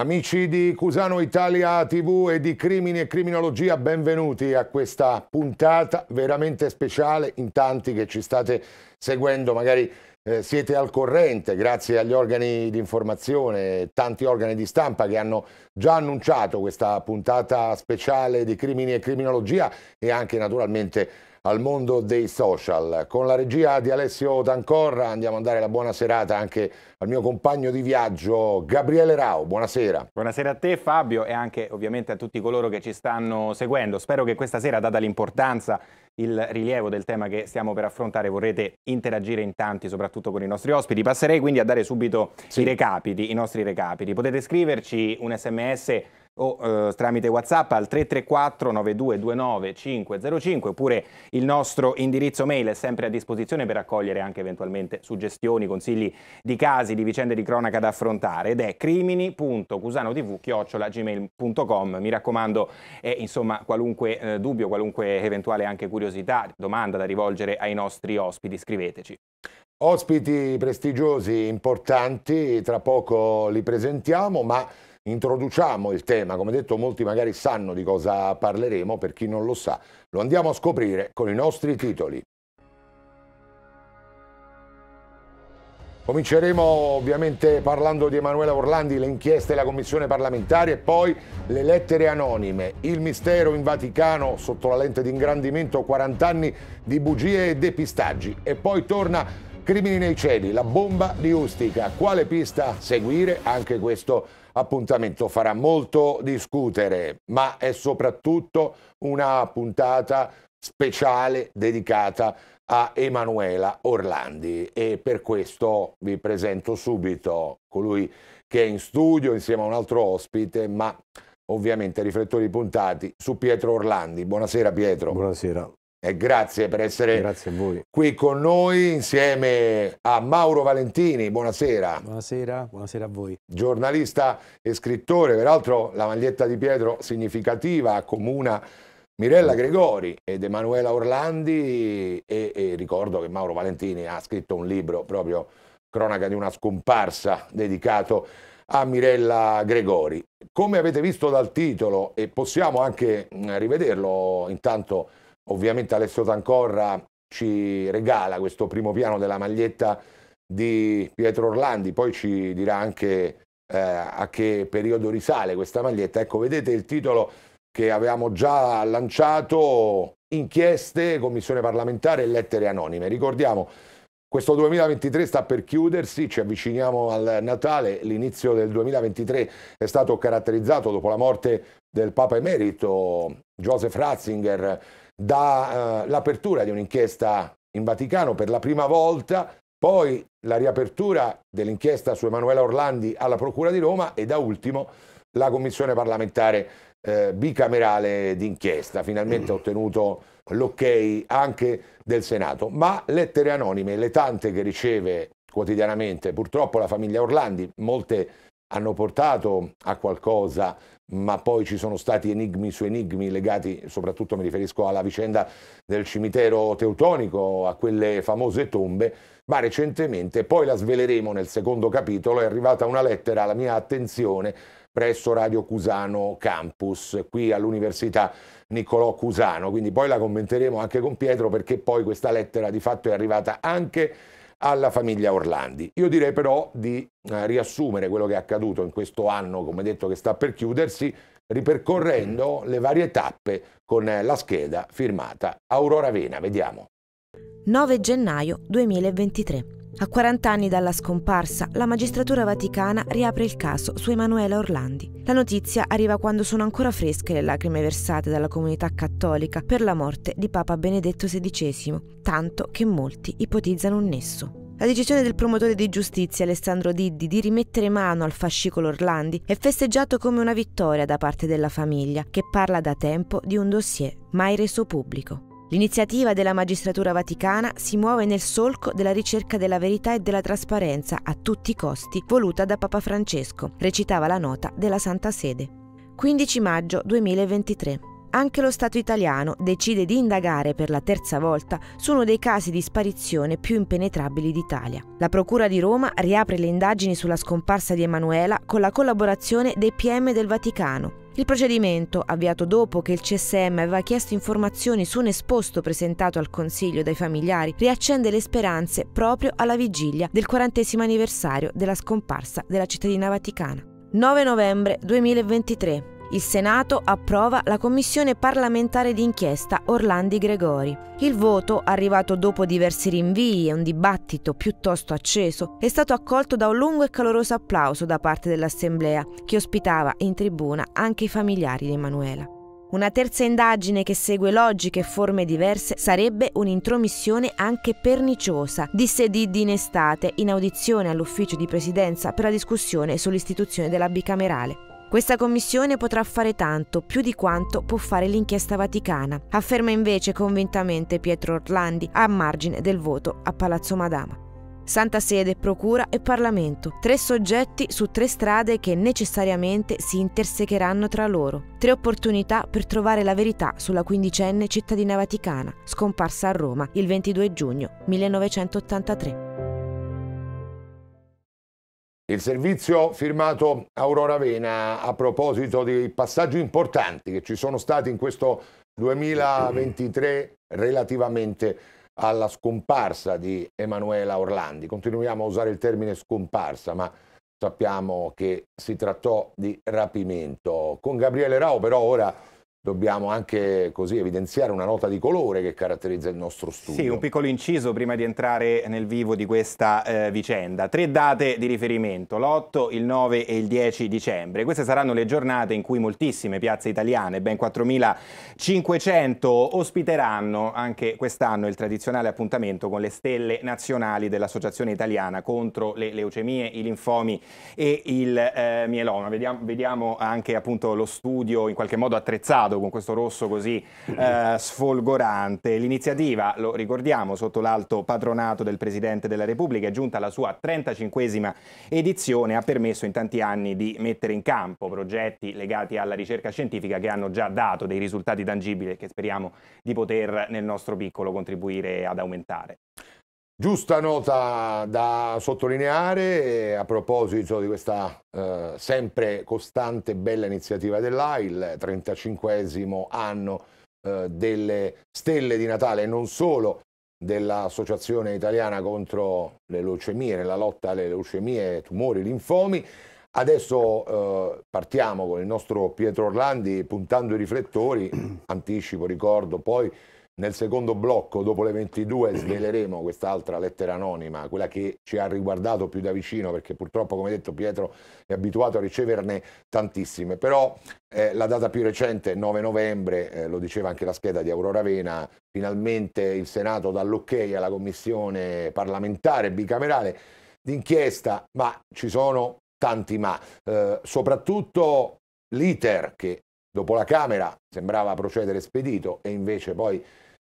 Amici di Cusano Italia TV e di Crimini e Criminologia, benvenuti a questa puntata veramente speciale in tanti che ci state seguendo, magari eh, siete al corrente grazie agli organi di informazione, tanti organi di stampa che hanno già annunciato questa puntata speciale di Crimini e Criminologia e anche naturalmente al mondo dei social. Con la regia di Alessio Tancorra andiamo a dare la buona serata anche al mio compagno di viaggio Gabriele Rao. Buonasera. Buonasera a te Fabio e anche ovviamente a tutti coloro che ci stanno seguendo. Spero che questa sera, data l'importanza il rilievo del tema che stiamo per affrontare, vorrete interagire in tanti, soprattutto con i nostri ospiti. Passerei quindi a dare subito sì. i recapiti, i nostri recapiti. Potete scriverci un sms o eh, tramite WhatsApp al 334 9229 505 oppure il nostro indirizzo mail è sempre a disposizione per accogliere anche eventualmente suggestioni, consigli di casi, di vicende di cronaca da affrontare ed è crimini.cusanotv@gmail.com. Mi raccomando, eh, insomma, qualunque eh, dubbio, qualunque eventuale anche curiosità, domanda da rivolgere ai nostri ospiti, scriveteci. Ospiti prestigiosi, importanti, tra poco li presentiamo, ma introduciamo il tema, come detto molti magari sanno di cosa parleremo, per chi non lo sa, lo andiamo a scoprire con i nostri titoli. Cominceremo ovviamente parlando di Emanuela Orlandi, le inchieste della Commissione parlamentare e poi le lettere anonime. Il mistero in Vaticano sotto la lente di ingrandimento, 40 anni di bugie e depistaggi. E poi torna Crimini nei cieli, la bomba di Ustica. Quale pista seguire? Anche questo appuntamento farà molto discutere, ma è soprattutto una puntata speciale dedicata a Emanuela Orlandi e per questo vi presento subito colui che è in studio insieme a un altro ospite, ma ovviamente riflettori puntati su Pietro Orlandi. Buonasera Pietro. Buonasera. E grazie per essere grazie qui con noi insieme a Mauro Valentini. Buonasera. Buonasera, buonasera a voi. Giornalista e scrittore, peraltro la maglietta di Pietro significativa comuna Mirella Gregori ed Emanuela Orlandi e, e ricordo che Mauro Valentini ha scritto un libro proprio cronaca di una scomparsa dedicato a Mirella Gregori. Come avete visto dal titolo e possiamo anche mm, rivederlo intanto Ovviamente Alessio Tancorra ci regala questo primo piano della maglietta di Pietro Orlandi, poi ci dirà anche eh, a che periodo risale questa maglietta. Ecco, vedete il titolo che avevamo già lanciato, inchieste, commissione parlamentare e lettere anonime. Ricordiamo, questo 2023 sta per chiudersi, ci avviciniamo al Natale, l'inizio del 2023 è stato caratterizzato dopo la morte del Papa Emerito Joseph Ratzinger dall'apertura eh, di un'inchiesta in Vaticano per la prima volta, poi la riapertura dell'inchiesta su Emanuela Orlandi alla Procura di Roma e da ultimo la commissione parlamentare eh, bicamerale d'inchiesta. Finalmente ha mm. ottenuto l'ok anche del Senato, ma lettere anonime, le tante che riceve quotidianamente, purtroppo la famiglia Orlandi, molte hanno portato a qualcosa ma poi ci sono stati enigmi su enigmi legati, soprattutto mi riferisco alla vicenda del cimitero teutonico, a quelle famose tombe, ma recentemente, poi la sveleremo nel secondo capitolo, è arrivata una lettera alla mia attenzione presso Radio Cusano Campus, qui all'Università Niccolò Cusano, quindi poi la commenteremo anche con Pietro perché poi questa lettera di fatto è arrivata anche alla famiglia Orlandi. Io direi però di eh, riassumere quello che è accaduto in questo anno, come detto, che sta per chiudersi, ripercorrendo le varie tappe con eh, la scheda firmata Aurora Vena. Vediamo. 9 gennaio 2023. A 40 anni dalla scomparsa, la magistratura vaticana riapre il caso su Emanuela Orlandi. La notizia arriva quando sono ancora fresche le lacrime versate dalla comunità cattolica per la morte di Papa Benedetto XVI, tanto che molti ipotizzano un nesso. La decisione del promotore di giustizia Alessandro Diddi di rimettere mano al fascicolo Orlandi è festeggiato come una vittoria da parte della famiglia, che parla da tempo di un dossier mai reso pubblico. L'iniziativa della magistratura vaticana si muove nel solco della ricerca della verità e della trasparenza a tutti i costi voluta da Papa Francesco, recitava la nota della Santa Sede. 15 maggio 2023. Anche lo Stato italiano decide di indagare per la terza volta su uno dei casi di sparizione più impenetrabili d'Italia. La Procura di Roma riapre le indagini sulla scomparsa di Emanuela con la collaborazione dei PM del Vaticano, il procedimento, avviato dopo che il CSM aveva chiesto informazioni su un esposto presentato al Consiglio dai familiari, riaccende le speranze proprio alla vigilia del quarantesimo anniversario della scomparsa della cittadina vaticana. 9 novembre 2023 il Senato approva la commissione parlamentare d'inchiesta Orlandi Gregori. Il voto, arrivato dopo diversi rinvii e un dibattito piuttosto acceso, è stato accolto da un lungo e caloroso applauso da parte dell'Assemblea, che ospitava in tribuna anche i familiari di Emanuela. Una terza indagine che segue logiche e forme diverse sarebbe un'intromissione anche perniciosa, disse Didi in estate in audizione all'ufficio di presidenza per la discussione sull'istituzione della bicamerale. Questa commissione potrà fare tanto, più di quanto può fare l'inchiesta vaticana, afferma invece convintamente Pietro Orlandi a margine del voto a Palazzo Madama. Santa Sede, Procura e Parlamento. Tre soggetti su tre strade che necessariamente si intersecheranno tra loro. Tre opportunità per trovare la verità sulla quindicenne cittadina vaticana, scomparsa a Roma il 22 giugno 1983. Il servizio firmato Aurora Vena a proposito dei passaggi importanti che ci sono stati in questo 2023 relativamente alla scomparsa di Emanuela Orlandi. Continuiamo a usare il termine scomparsa, ma sappiamo che si trattò di rapimento. Con Gabriele Rao però ora dobbiamo anche così evidenziare una nota di colore che caratterizza il nostro studio. Sì, un piccolo inciso prima di entrare nel vivo di questa eh, vicenda. Tre date di riferimento, l'8, il 9 e il 10 dicembre. Queste saranno le giornate in cui moltissime piazze italiane, ben 4.500, ospiteranno anche quest'anno il tradizionale appuntamento con le stelle nazionali dell'Associazione Italiana contro le leucemie, i linfomi e il eh, mieloma. Vediamo, vediamo anche appunto lo studio in qualche modo attrezzato Quadrado con questo rosso così eh, sfolgorante. L'iniziativa, lo ricordiamo, sotto l'alto patronato del Presidente della Repubblica è giunta alla sua 35esima edizione, ha permesso in tanti anni di mettere in campo progetti legati alla ricerca scientifica che hanno già dato dei risultati tangibili e che speriamo di poter nel nostro piccolo contribuire ad aumentare. Giusta nota da sottolineare a proposito di questa eh, sempre costante e bella iniziativa dell'AIL, 35 anno eh, delle stelle di Natale, non solo dell'Associazione Italiana contro le leucemie, nella lotta alle leucemie, tumori, linfomi. Adesso eh, partiamo con il nostro Pietro Orlandi puntando i riflettori, anticipo, ricordo, poi nel secondo blocco, dopo le 22, sveleremo quest'altra lettera anonima, quella che ci ha riguardato più da vicino, perché purtroppo, come detto, Pietro è abituato a riceverne tantissime. Però eh, la data più recente, 9 novembre, eh, lo diceva anche la scheda di Aurora Vena, finalmente il Senato dà l'ok alla commissione parlamentare bicamerale d'inchiesta, ma ci sono tanti ma, eh, soprattutto l'iter che dopo la Camera sembrava procedere spedito e invece poi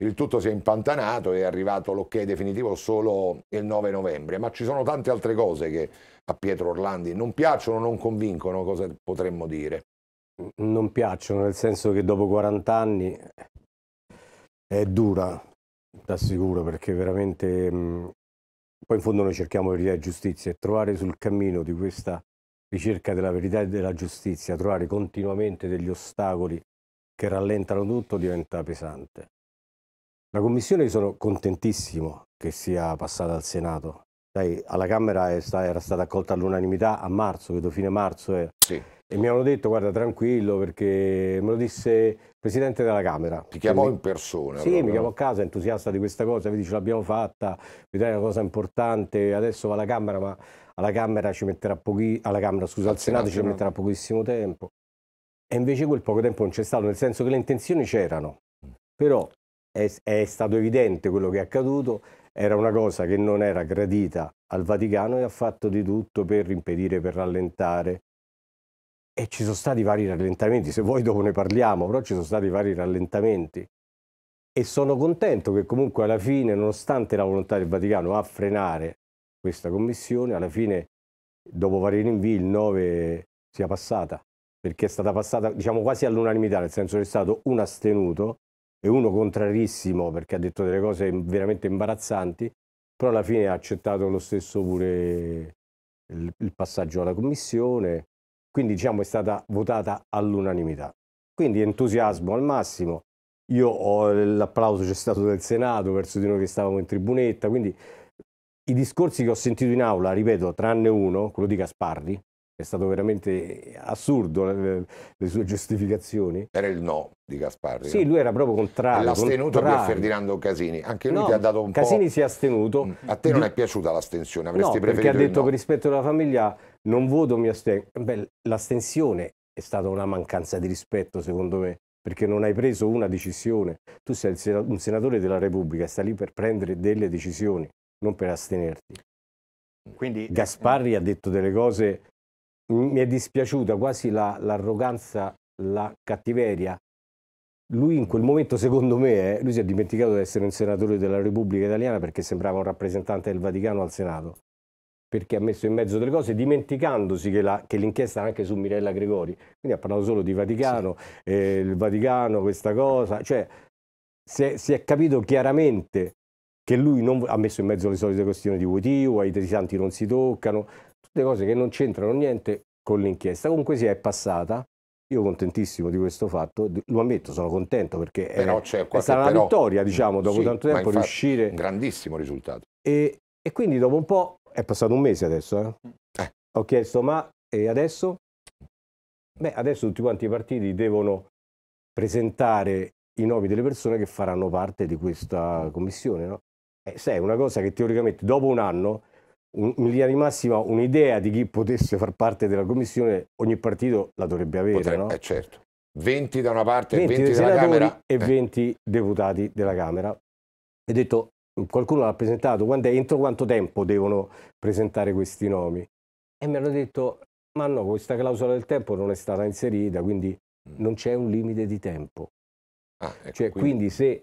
il tutto si è impantanato e è arrivato l'ok definitivo solo il 9 novembre, ma ci sono tante altre cose che a Pietro Orlandi non piacciono, non convincono, cosa potremmo dire? Non piacciono, nel senso che dopo 40 anni è dura, ti assicuro, perché veramente... poi in fondo noi cerchiamo verità e giustizia e trovare sul cammino di questa ricerca della verità e della giustizia, trovare continuamente degli ostacoli che rallentano tutto diventa pesante la commissione sono contentissimo che sia passata al Senato. Dai, alla Camera era stata accolta all'unanimità a marzo, credo fine marzo era. Eh. Sì. E mi hanno detto, guarda, tranquillo, perché me lo disse il Presidente della Camera. Ti chiamò mi... in persona. Sì, allora. mi chiamò a casa, entusiasta di questa cosa, mi dice, l'abbiamo fatta, mi dai una cosa importante, adesso va alla Camera, ma alla Camera ci metterà pochi... alla Camera, scusa, al, al Senato, Senato ci metterà pochissimo tempo. E invece quel poco tempo non c'è stato, nel senso che le intenzioni c'erano, mm. però è, è stato evidente quello che è accaduto, era una cosa che non era gradita al Vaticano e ha fatto di tutto per impedire, per rallentare. E ci sono stati vari rallentamenti, se vuoi dopo ne parliamo, però ci sono stati vari rallentamenti. E sono contento che comunque alla fine, nonostante la volontà del Vaticano a frenare questa commissione, alla fine dopo vari rinvii il 9 sia passata, perché è stata passata diciamo quasi all'unanimità, nel senso che è stato un astenuto e uno contrarissimo perché ha detto delle cose veramente imbarazzanti, però alla fine ha accettato lo stesso pure il, il passaggio alla commissione, quindi diciamo è stata votata all'unanimità. Quindi entusiasmo al massimo, io ho l'applauso c'è stato del Senato verso di noi che stavamo in tribunetta, quindi i discorsi che ho sentito in aula, ripeto, tranne uno, quello di Gasparri, è stato veramente assurdo eh, le, le sue giustificazioni. Era il no di Gasparri. Sì, lui era proprio contrario. L'astenuto per Ferdinando Casini. Anche lui no, ti ha dato un Casini po'. Casini si è astenuto. Mm. A te non è piaciuta l'astensione? Avresti no, preferito perché ha detto no. per rispetto alla famiglia non voto, mi astengo. l'astensione è stata una mancanza di rispetto, secondo me perché non hai preso una decisione. Tu sei un senatore della Repubblica, e stai lì per prendere delle decisioni, non per astenerti. Quindi, Gasparri ehm... ha detto delle cose mi è dispiaciuta quasi la, l'arroganza, la cattiveria. Lui in quel momento, secondo me, eh, lui si è dimenticato di essere un senatore della Repubblica Italiana perché sembrava un rappresentante del Vaticano al Senato, perché ha messo in mezzo delle cose, dimenticandosi che, la, che l'inchiesta era anche su Mirella Gregori, quindi ha parlato solo di Vaticano, sì. eh, il Vaticano, questa cosa, cioè si è, si è capito chiaramente che lui non, ha messo in mezzo le solite questioni di votivo, i santi non si toccano, Tutte cose che non c'entrano niente con l'inchiesta. Comunque si è passata. Io contentissimo di questo fatto, lo ammetto, sono contento perché però è, è stata una vittoria, diciamo, dopo sì, tanto tempo riuscire... Un grandissimo risultato. E, e, quindi dopo un po', è passato un mese adesso, eh? Eh. ho chiesto ma e adesso? Beh, adesso tutti quanti i partiti devono presentare i nomi delle persone che faranno parte di questa commissione, no? Eh, sai, una cosa che teoricamente dopo un anno in linea di massima un'idea di chi potesse far parte della commissione, ogni partito la dovrebbe avere. Potrebbe, no? eh, certo. 20 da una parte 20 e 20 della Camera. E 20 eh. deputati della Camera. E detto, qualcuno l'ha presentato, quando è, entro quanto tempo devono presentare questi nomi? E mi hanno detto, ma no, questa clausola del tempo non è stata inserita, quindi mm. non c'è un limite di tempo. Ah, ecco, cioè, quindi... quindi se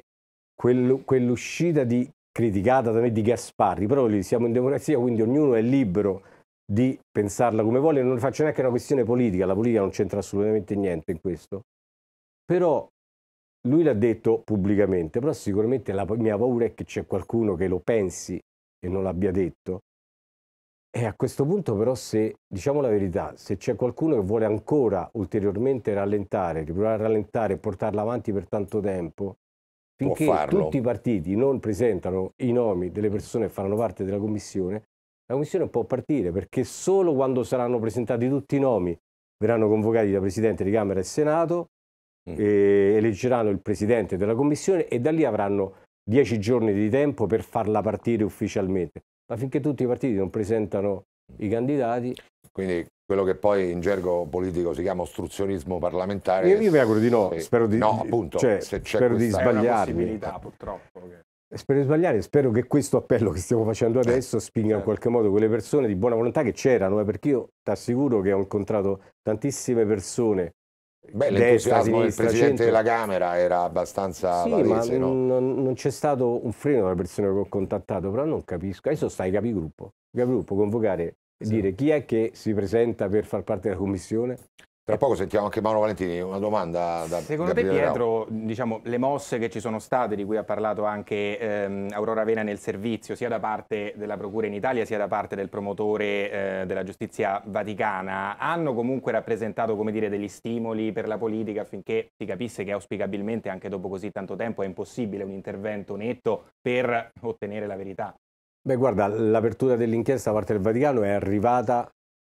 quell'uscita di criticata da me di Gasparri, però siamo in democrazia, quindi ognuno è libero di pensarla come vuole, non faccio neanche una questione politica, la politica non c'entra assolutamente niente in questo, però lui l'ha detto pubblicamente, però sicuramente la mia paura è che c'è qualcuno che lo pensi e non l'abbia detto. E a questo punto però se, diciamo la verità, se c'è qualcuno che vuole ancora ulteriormente rallentare, riprovare a rallentare e portarla avanti per tanto tempo, Finché tutti i partiti non presentano i nomi delle persone che faranno parte della commissione, la commissione può partire perché solo quando saranno presentati tutti i nomi verranno convocati da Presidente di Camera e Senato, mm. e eleggeranno il Presidente della commissione e da lì avranno dieci giorni di tempo per farla partire ufficialmente. Ma finché tutti i partiti non presentano i candidati, quindi quello che poi in gergo politico si chiama ostruzionismo parlamentare. Io, io mi auguro di no, sì. spero di, no, appunto, cioè, spero di sbagliarmi. purtroppo. Che... Eh, spero di sbagliare, spero che questo appello che stiamo facendo eh, adesso spinga in certo. qualche modo quelle persone di buona volontà che c'erano, eh, perché io ti assicuro che ho incontrato tantissime persone Beh, l'entusiasmo del Presidente centro. della Camera era abbastanza sì, valese, no? non, non c'è stato un freno dalle persone che ho contattato, però non capisco. Adesso stai capigruppo, capigruppo convocare sì. dire chi è che si presenta per far parte della commissione? Tra eh. poco sentiamo anche Mauro Valentini, una domanda da Secondo Gabriele te Pietro, diciamo, le mosse che ci sono state, di cui ha parlato anche ehm, Aurora Vena nel servizio, sia da parte della Procura in Italia sia da parte del promotore eh, della giustizia vaticana, hanno comunque rappresentato dire, degli stimoli per la politica affinché si capisse che auspicabilmente anche dopo così tanto tempo è impossibile un intervento netto per ottenere la verità? Beh, guarda, l'apertura dell'inchiesta da parte del Vaticano è arrivata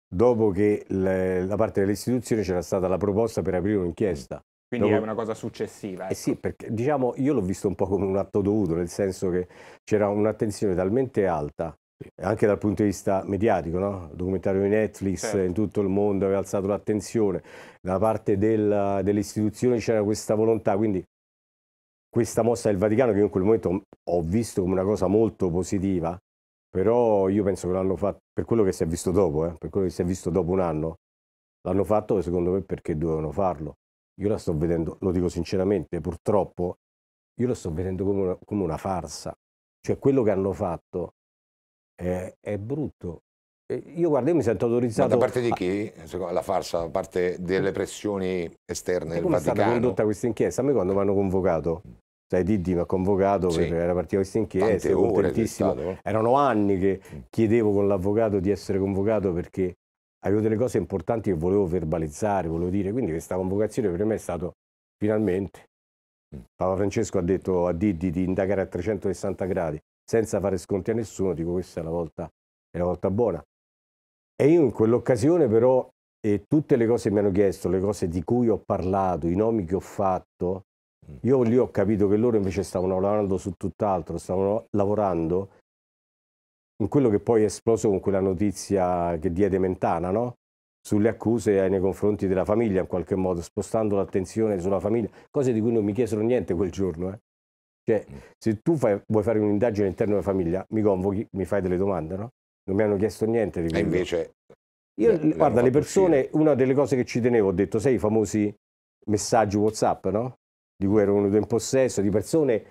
dopo che le, da parte delle istituzioni c'era stata la proposta per aprire un'inchiesta. Mm. Quindi dopo... è una cosa successiva. Eh ecco. Eh sì, perché diciamo io l'ho visto un po' come un atto dovuto, nel senso che c'era un'attenzione talmente alta, anche dal punto di vista mediatico, no? il documentario di Netflix certo. in tutto il mondo aveva alzato l'attenzione, da parte della, delle istituzioni c'era questa volontà, quindi questa mossa del Vaticano, che io in quel momento ho visto come una cosa molto positiva, però io penso che l'hanno fatto per quello che si è visto dopo, eh, per quello che si è visto dopo un anno, l'hanno fatto secondo me perché dovevano farlo. Io la sto vedendo, lo dico sinceramente, purtroppo, io la sto vedendo come una, come una farsa. Cioè quello che hanno fatto è, è brutto, eh, io guarda, io mi sento autorizzato. Ma da parte di chi? La farsa, da parte delle pressioni esterne del Vaticano? Come è stata condotta questa inchiesta? A me quando mi hanno convocato, sai, Diddi mi ha convocato sì. perché era partita questa inchiesta, ero contentissimo. Stato... Erano anni che mm. chiedevo con l'avvocato di essere convocato perché avevo delle cose importanti che volevo verbalizzare, volevo dire, quindi questa convocazione per me è stata finalmente. Mm. Papa Francesco ha detto a Diddi di indagare a 360 gradi senza fare sconti a nessuno, dico questa è la volta, è la volta buona. E io in quell'occasione però e tutte le cose che mi hanno chiesto, le cose di cui ho parlato, i nomi che ho fatto, mm. io lì ho capito che loro invece stavano lavorando su tutt'altro, stavano lavorando in quello che poi è esploso con quella notizia che diede Mentana, no? sulle accuse nei confronti della famiglia in qualche modo, spostando l'attenzione sulla famiglia, cose di cui non mi chiesero niente quel giorno. Eh? Cioè, mm. se tu fai, vuoi fare un'indagine all'interno della famiglia, mi convochi, mi fai delle domande, no? non mi hanno chiesto niente di quello. E invece... Io, beh, guarda, le persone, uscire. una delle cose che ci tenevo, ho detto, sai i famosi messaggi WhatsApp, no? Di cui ero venuto in possesso, di persone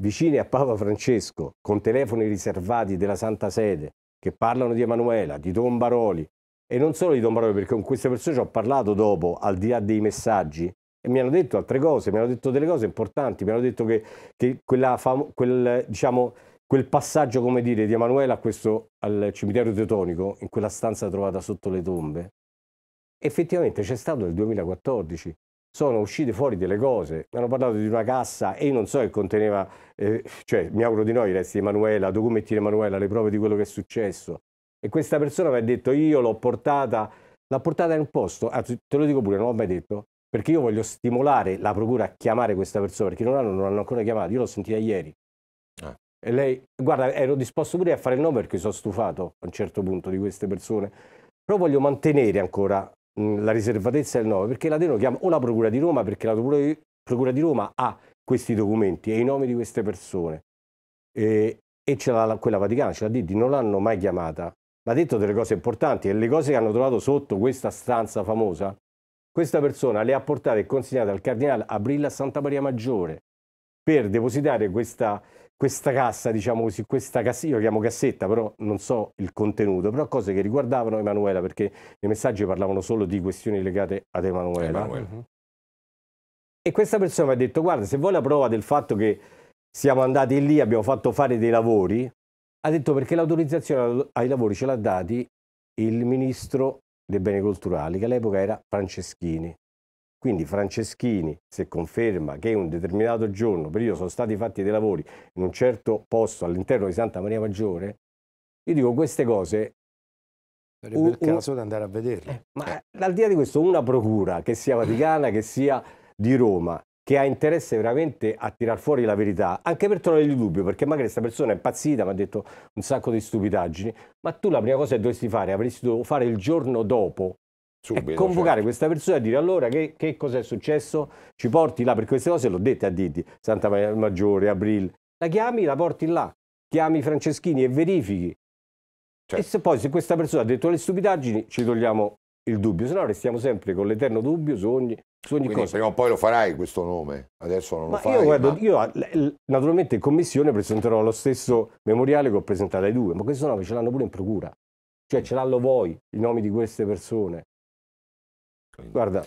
vicine a Papa Francesco, con telefoni riservati della Santa Sede, che parlano di Emanuela, di Don Baroli, e non solo di Don Baroli, perché con queste persone ci ho parlato dopo, al di là dei messaggi, e mi hanno detto altre cose, mi hanno detto delle cose importanti, mi hanno detto che, che quella, fam- quel, diciamo, quel passaggio, come dire, di Emanuele a questo, al cimitero teutonico, in quella stanza trovata sotto le tombe, effettivamente c'è stato nel 2014. Sono uscite fuori delle cose, hanno parlato di una cassa e io non so che conteneva, eh, cioè mi auguro di no, i resti di Emanuela, documenti di Emanuela, le prove di quello che è successo. E questa persona mi ha detto io l'ho portata, l'ha portata in un posto, anzi ah, te lo dico pure, non l'ho mai detto, perché io voglio stimolare la procura a chiamare questa persona, perché non, hanno, non l'hanno ancora chiamata, io l'ho sentita ieri. Ah. E lei, guarda, ero disposto pure a fare il nome perché sono stufato a un certo punto di queste persone, però voglio mantenere ancora mm, la riservatezza del nome, perché la Deno chiama o la Procura di Roma, perché la Procura di Roma ha questi documenti e i nomi di queste persone. E, e ce l'ha quella Vaticana, ce l'ha Diddi, non l'hanno mai chiamata. Ma ha detto delle cose importanti e le cose che hanno trovato sotto questa stanza famosa, questa persona le ha portate e consegnate al cardinale Abrilla Santa Maria Maggiore per depositare questa, questa cassa, diciamo così, questa cassetta, io la chiamo cassetta, però non so il contenuto, però cose che riguardavano Emanuela, perché i messaggi parlavano solo di questioni legate ad Emanuela. Emanuela. Mhm. E questa persona mi ha detto, guarda, se vuoi la prova del fatto che siamo andati lì, abbiamo fatto fare dei lavori, ha detto perché l'autorizzazione ai lavori ce l'ha dati il ministro dei beni culturali, che all'epoca era Franceschini. Quindi Franceschini, se conferma che un determinato giorno, periodo, sono stati fatti dei lavori in un certo posto all'interno di Santa Maria Maggiore, io dico queste cose Sarebbe un, il caso un... di andare a vederle. Eh, ma eh, al di là di questo, una procura, che sia vaticana, che sia di Roma, che ha interesse veramente a tirar fuori la verità, anche per trovare il dubbio, perché magari questa persona è impazzita, mi ha detto un sacco di stupidaggini, ma tu la prima cosa che dovresti fare, avresti dovuto fare il giorno dopo Subito, e convocare certo. questa persona e dire allora che, che cosa è successo, ci porti là, per queste cose l'ho detta a Didi, Santa Maggiore, April, la chiami, la porti là, chiami Franceschini e verifichi. Certo. E se poi se questa persona ha detto le stupidaggini ci togliamo il dubbio, se no restiamo sempre con l'eterno dubbio su ogni, su ogni cosa. Prima o poi lo farai questo nome, adesso non ma lo fai. Io, guardo, ma... io naturalmente in commissione presenterò lo stesso memoriale che ho presentato ai due, ma questo nome ce l'hanno pure in procura, cioè ce l'hanno voi i nomi di queste persone Guarda,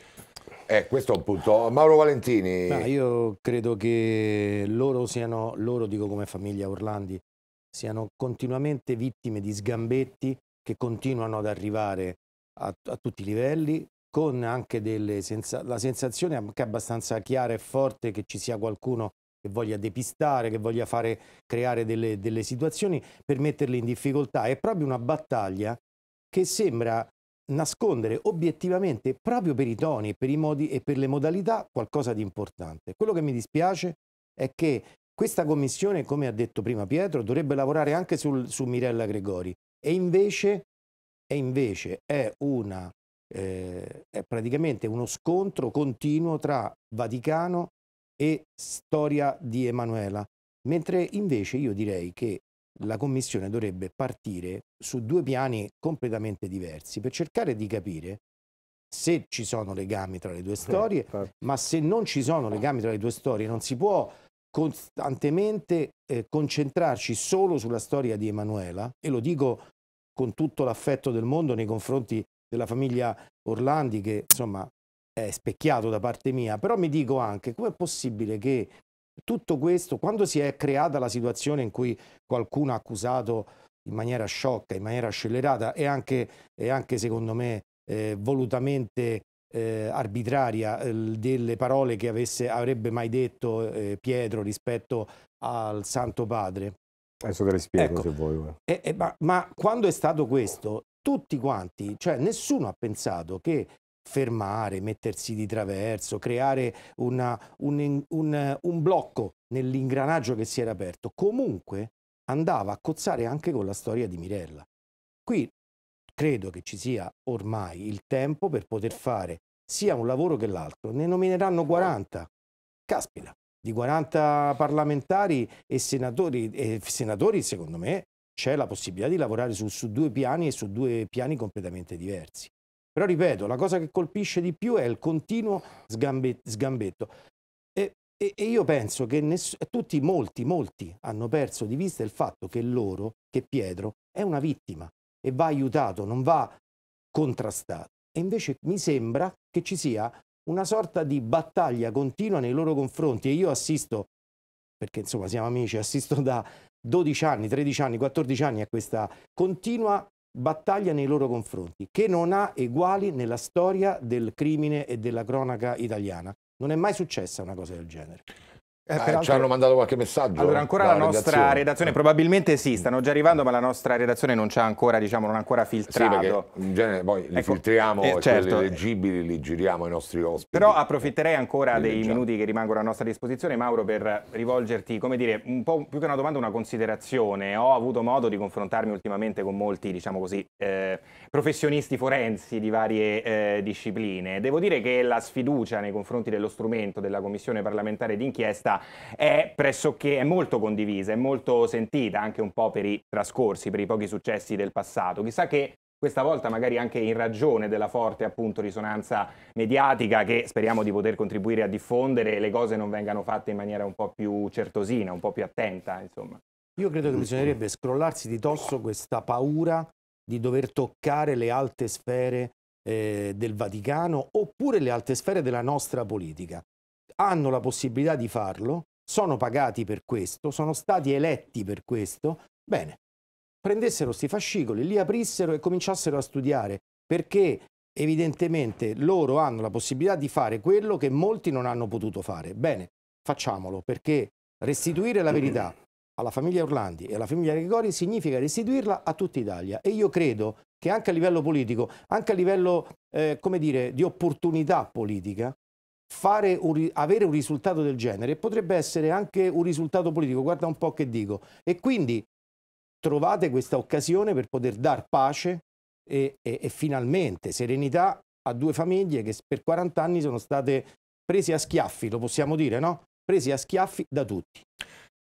eh, questo è un punto. Mauro Valentini. No, io credo che loro siano, loro dico come famiglia Orlandi, siano continuamente vittime di sgambetti che continuano ad arrivare a, a tutti i livelli, con anche senza, la sensazione anche abbastanza chiara e forte che ci sia qualcuno che voglia depistare, che voglia fare, creare delle, delle situazioni per metterli in difficoltà. È proprio una battaglia che sembra nascondere obiettivamente, proprio per i toni, per i modi e per le modalità, qualcosa di importante. Quello che mi dispiace è che questa commissione, come ha detto prima Pietro, dovrebbe lavorare anche sul, su Mirella Gregori e invece, e invece è, una, eh, è praticamente uno scontro continuo tra Vaticano e storia di Emanuela, mentre invece io direi che la Commissione dovrebbe partire su due piani completamente diversi per cercare di capire se ci sono legami tra le due eh, storie, eh, ma se non ci sono legami tra le due storie non si può costantemente eh, concentrarci solo sulla storia di Emanuela e lo dico con tutto l'affetto del mondo nei confronti della famiglia Orlandi che insomma è specchiato da parte mia, però mi dico anche com'è possibile che tutto questo, quando si è creata la situazione in cui qualcuno ha accusato in maniera sciocca, in maniera scellerata e anche, e anche secondo me eh, volutamente eh, arbitraria eh, delle parole che avesse, avrebbe mai detto eh, Pietro rispetto al Santo Padre. Adesso te le spiego ecco, se vuoi. Eh, eh, ma, ma quando è stato questo, tutti quanti, cioè nessuno ha pensato che fermare, mettersi di traverso, creare una, un, un, un blocco nell'ingranaggio che si era aperto. Comunque andava a cozzare anche con la storia di Mirella. Qui credo che ci sia ormai il tempo per poter fare sia un lavoro che l'altro. Ne nomineranno 40. Caspita, di 40 parlamentari e senatori, e senatori secondo me c'è la possibilità di lavorare su, su due piani e su due piani completamente diversi. Però ripeto, la cosa che colpisce di più è il continuo sgambetto. E, e, e io penso che tutti, molti, molti hanno perso di vista il fatto che loro, che Pietro, è una vittima e va aiutato, non va contrastato. E invece mi sembra che ci sia una sorta di battaglia continua nei loro confronti e io assisto, perché insomma siamo amici, assisto da 12 anni, 13 anni, 14 anni a questa continua battaglia nei loro confronti, che non ha eguali nella storia del crimine e della cronaca italiana. Non è mai successa una cosa del genere. Eh, ah, peraltro... ci hanno mandato qualche messaggio? Allora, ancora la, nostra redazione. redazione, eh. probabilmente sì, stanno già arrivando, ma la nostra redazione non c'ha ancora, diciamo, non ha ancora filtrato. Sì, in genere poi li ecco, filtriamo, eh, certo. quelli leggibili li giriamo ai nostri ospiti. Però approfitterei ancora li dei leggiamo. minuti che rimangono a nostra disposizione, Mauro, per rivolgerti, come dire, un po' più che una domanda, una considerazione. Ho avuto modo di confrontarmi ultimamente con molti, diciamo così, eh, professionisti forensi di varie eh, discipline. Devo dire che la sfiducia nei confronti dello strumento della commissione parlamentare d'inchiesta è pressoché è molto condivisa, è molto sentita anche un po' per i trascorsi, per i pochi successi del passato. Chissà che questa volta magari anche in ragione della forte appunto, risonanza mediatica che speriamo di poter contribuire a diffondere, le cose non vengano fatte in maniera un po' più certosina, un po' più attenta, insomma. Io credo che bisognerebbe scrollarsi di dosso questa paura di dover toccare le alte sfere eh, del Vaticano oppure le alte sfere della nostra politica hanno la possibilità di farlo, sono pagati per questo, sono stati eletti per questo, bene, prendessero questi fascicoli, li aprissero e cominciassero a studiare, perché evidentemente loro hanno la possibilità di fare quello che molti non hanno potuto fare. Bene, facciamolo, perché restituire la verità alla famiglia Orlandi e alla famiglia Gregori significa restituirla a tutta Italia e io credo che anche a livello politico, anche a livello eh, come dire, di opportunità politica, un, avere un risultato del genere potrebbe essere anche un risultato politico, guarda un po' che dico. E quindi trovate questa occasione per poter dar pace e, e, e finalmente serenità a due famiglie che per 40 anni sono state prese a schiaffi, lo possiamo dire, no? Prese a schiaffi da tutti.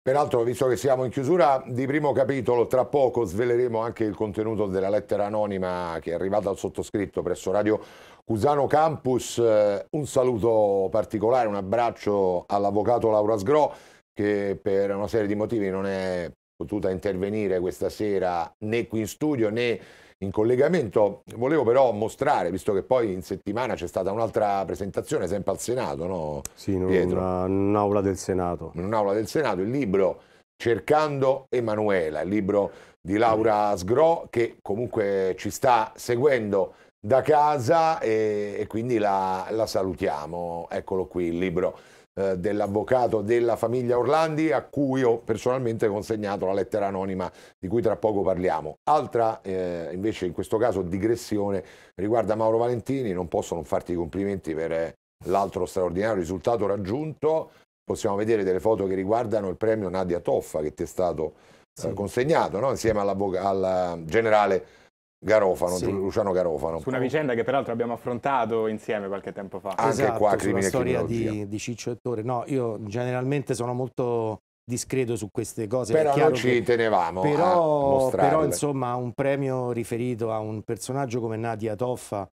Peraltro, visto che siamo in chiusura di primo capitolo, tra poco sveleremo anche il contenuto della lettera anonima che è arrivata al sottoscritto presso Radio Cusano Campus, eh, un saluto particolare, un abbraccio all'avvocato Laura Sgro che per una serie di motivi non è potuta intervenire questa sera né qui in studio né in collegamento. Volevo però mostrare, visto che poi in settimana c'è stata un'altra presentazione sempre al Senato, no? Sì, in, una, un'aula del Senato. In un'aula del Senato, il libro Cercando Emanuela, il libro di Laura Sgro che comunque ci sta seguendo da casa e, e quindi la, la, salutiamo. Eccolo qui il libro eh, dell'avvocato della famiglia Orlandi a cui ho personalmente consegnato la lettera anonima di cui tra poco parliamo. Altra eh, invece in questo caso digressione riguarda Mauro Valentini, non posso non farti i complimenti per eh, l'altro straordinario risultato raggiunto. Possiamo vedere delle foto che riguardano il premio Nadia Toffa che ti è stato eh, sì. consegnato no? insieme al eh, generale Garofano, sì. Luciano Garofano. Su una vicenda che peraltro abbiamo affrontato insieme qualche tempo fa. Anche esatto, qua crimine e storia di, di, Ciccio e No, io generalmente sono molto discreto su queste cose. Però non ci che, tenevamo però, però, insomma un premio riferito a un personaggio come Nadia Toffa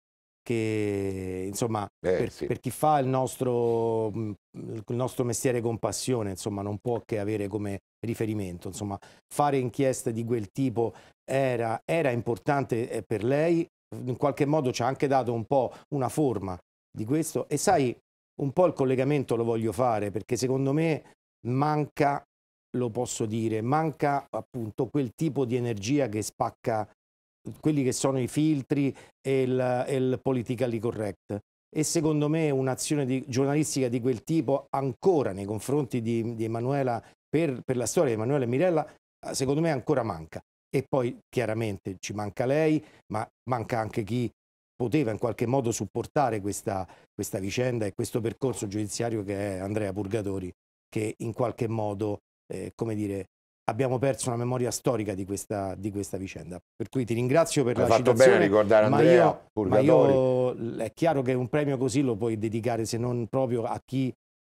che insomma eh, per, sì. per, chi fa il nostro, il nostro, mestiere con passione insomma non può che avere come riferimento insomma fare inchieste di quel tipo era, era importante eh, per lei in qualche modo ci ha anche dato un po' una forma di questo e sai un po' il collegamento lo voglio fare perché secondo me manca lo posso dire manca appunto quel tipo di energia che spacca quelli che sono i filtri e il, e il politically correct. E secondo me un'azione di, giornalistica di quel tipo ancora nei confronti di, di Emanuela, per, per la storia di Emanuela e Mirella, eh, secondo me ancora manca. E poi chiaramente ci manca lei, ma manca anche chi poteva in qualche modo supportare questa, questa vicenda e questo percorso giudiziario che è Andrea Purgatori, che in qualche modo, eh, come dire, abbiamo perso una memoria storica di questa, di questa vicenda. Per cui ti ringrazio per Hai la fatto citazione. bene ricordare Andrea ma io, Ma io, è chiaro che un premio così lo puoi dedicare se non proprio a chi,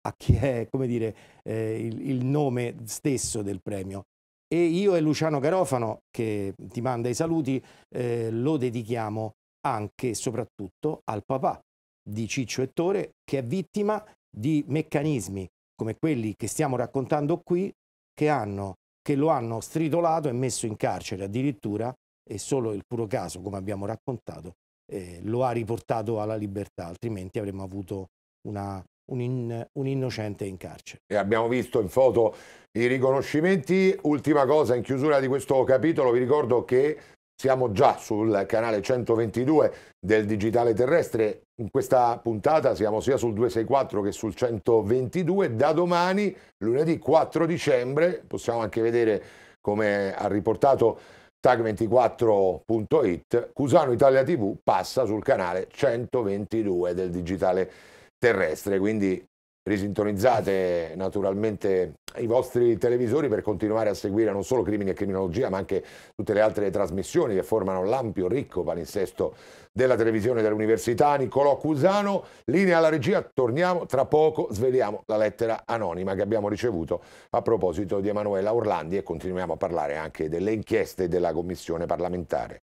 a chi è, come dire, eh, il, il nome stesso del premio. E io e Luciano Garofano, che ti manda i saluti, eh, lo dedichiamo anche e soprattutto al papà di Ciccio Ettore, che è vittima di meccanismi come quelli che stiamo raccontando qui, che hanno che lo hanno stritolato e messo in carcere addirittura e solo il puro caso, come abbiamo raccontato, eh, lo ha riportato alla libertà, altrimenti avremmo avuto una, un, in, un, innocente in carcere. E abbiamo visto in foto i riconoscimenti. Ultima cosa in chiusura di questo capitolo, vi ricordo che siamo già sul canale 122 del Digitale Terrestre, in questa puntata siamo sia sul 264 che sul 122, da domani, lunedì 4 dicembre, possiamo anche vedere come ha riportato tag24.it, Cusano Italia TV passa sul canale 122 del Digitale Terrestre, quindi risintonizzate naturalmente i vostri televisori per continuare a seguire non solo crimini e criminologia ma anche tutte le altre trasmissioni che formano l'ampio ricco palinsesto della televisione dell'università Niccolò Cusano linea alla regia torniamo tra poco sveliamo la lettera anonima che abbiamo ricevuto a proposito di Emanuela Orlandi e continuiamo a parlare anche delle inchieste della commissione parlamentare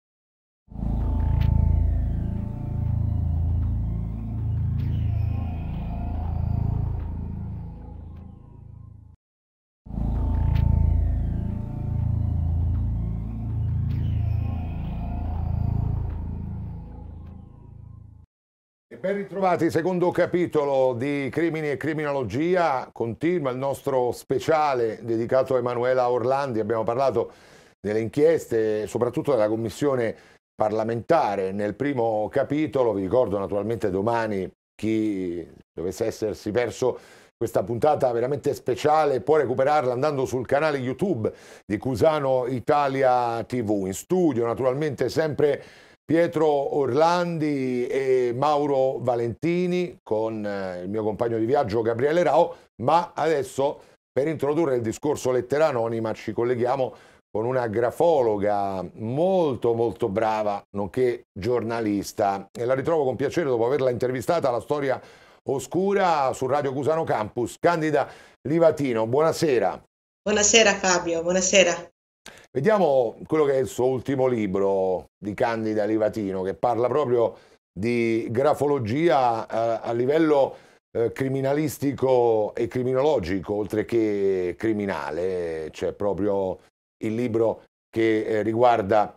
Ben ritrovati, secondo capitolo di Crimini e Criminologia, continua il nostro speciale dedicato a Emanuela Orlandi, abbiamo parlato delle inchieste, soprattutto della commissione parlamentare nel primo capitolo, vi ricordo naturalmente domani chi dovesse essersi perso questa puntata veramente speciale può recuperarla andando sul canale YouTube di Cusano Italia TV, in studio naturalmente sempre Pietro Orlandi e Mauro Valentini con eh, il mio compagno di viaggio Gabriele Rao, ma adesso per introdurre il discorso lettera anonima ci colleghiamo con una grafologa molto molto brava, nonché giornalista e la ritrovo con piacere dopo averla intervistata alla storia oscura su Radio Cusano Campus, Candida Livatino. Buonasera. Buonasera Fabio, buonasera. Vediamo quello che è il suo ultimo libro di Candida Livatino, che parla proprio di grafologia a, eh, a livello eh, criminalistico e criminologico, oltre che criminale. C'è proprio il libro che eh, riguarda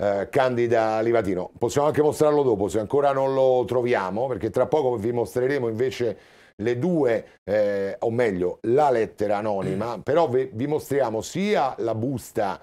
eh, Candida Livatino. Possiamo anche mostrarlo dopo, se ancora non lo troviamo, perché tra poco vi mostreremo invece le due, eh, o meglio, la lettera anonima, però vi, vi mostriamo sia la busta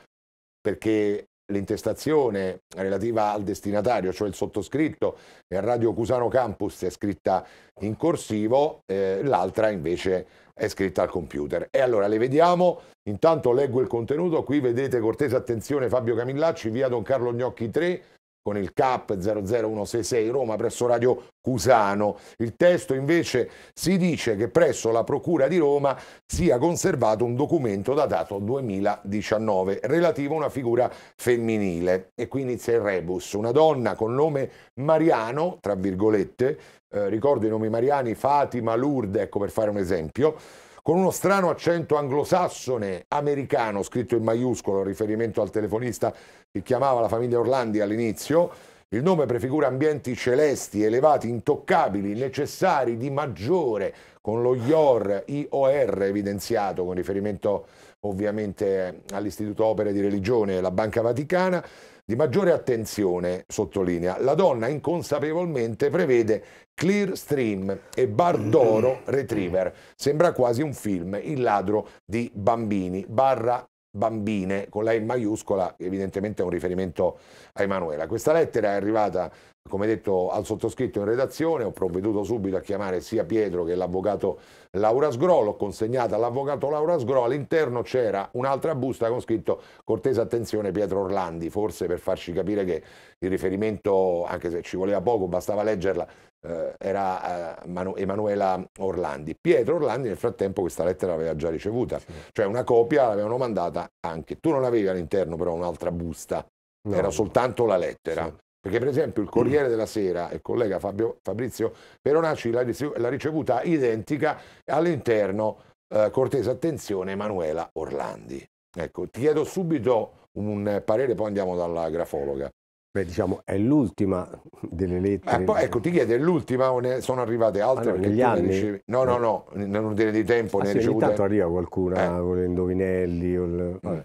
perché l'intestazione relativa al destinatario, cioè il sottoscritto, e Radio Cusano Campus è scritta in corsivo, eh, l'altra invece è scritta al computer. E allora le vediamo, intanto leggo il contenuto, qui vedete cortese attenzione Fabio Camillacci, via Don Carlo Gnocchi 3, con il CAP 00166 Roma presso Radio Cusano. Il testo invece si dice che presso la Procura di Roma sia conservato un documento datato 2019 relativo a una figura femminile e qui inizia il rebus, una donna con nome Mariano, tra virgolette, eh, ricordo i nomi Mariani, Fatima, Lourdes, ecco per fare un esempio, con uno strano accento anglosassone americano scritto in maiuscolo, a riferimento al telefonista che chiamava la famiglia Orlandi all'inizio. Il nome prefigura ambienti celesti, elevati, intoccabili, necessari di maggiore, con lo IOR, IOR evidenziato con riferimento ovviamente all'Istituto Opere di Religione e alla Banca Vaticana di maggiore attenzione, sottolinea, la donna inconsapevolmente prevede Clear Stream e Bar d'Oro mm. Retriever. Sembra quasi un film, il ladro di bambini, barra bambine, con la E maiuscola, evidentemente è un riferimento a Emanuela. Questa lettera è arrivata come detto al sottoscritto in redazione, ho provveduto subito a chiamare sia Pietro che l'avvocato Laura Sgro, l'ho consegnata all'avvocato Laura Sgro, all'interno c'era un'altra busta con scritto cortese attenzione Pietro Orlandi, forse per farci capire che il riferimento, anche se ci voleva poco, bastava leggerla, eh, era eh, Manu Emanuela Orlandi. Pietro Orlandi nel frattempo questa lettera l'aveva già ricevuta, sì. cioè una copia l'avevano mandata anche. Tu non avevi all'interno però un'altra busta, no. era soltanto la lettera. Sì. Perché per esempio il Corriere della Sera, il collega Fabio, Fabrizio Peronacci l'ha ricevuta identica all'interno, eh, cortese attenzione, Emanuela Orlandi. Ecco, ti chiedo subito un parere, poi andiamo dalla grafologa. Beh, diciamo, è l'ultima delle lettere. Eh, poi, ecco, ti chiedo, è l'ultima o ne sono arrivate altre? Ah, no, negli anni? Ricevi... No, no, no, no, non ordine di tempo. Ah, ne sì, ricevute... Ogni arriva qualcuna eh. con le indovinelli. Il... Mm.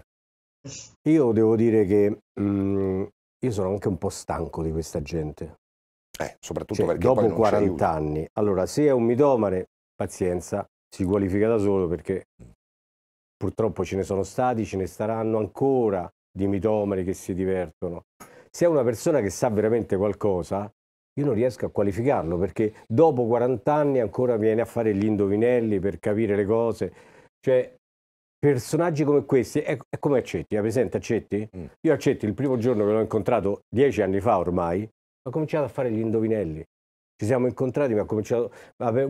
Io devo dire che mh, mm, io sono anche un po' stanco di questa gente. Eh, soprattutto cioè, perché dopo 40 anni. Allora, se è un mitomane, pazienza, si qualifica da solo perché purtroppo ce ne sono stati, ce ne staranno ancora di mitomani che si divertono. Se è una persona che sa veramente qualcosa, io non riesco a qualificarlo perché dopo 40 anni ancora viene a fare gli indovinelli per capire le cose. Cioè, personaggi come questi è, è come Accetti, hai presente Accetti? Mm. Io Accetti il primo giorno che l'ho incontrato dieci anni fa ormai, ho cominciato a fare gli indovinelli. Ci siamo incontrati, mi ha cominciato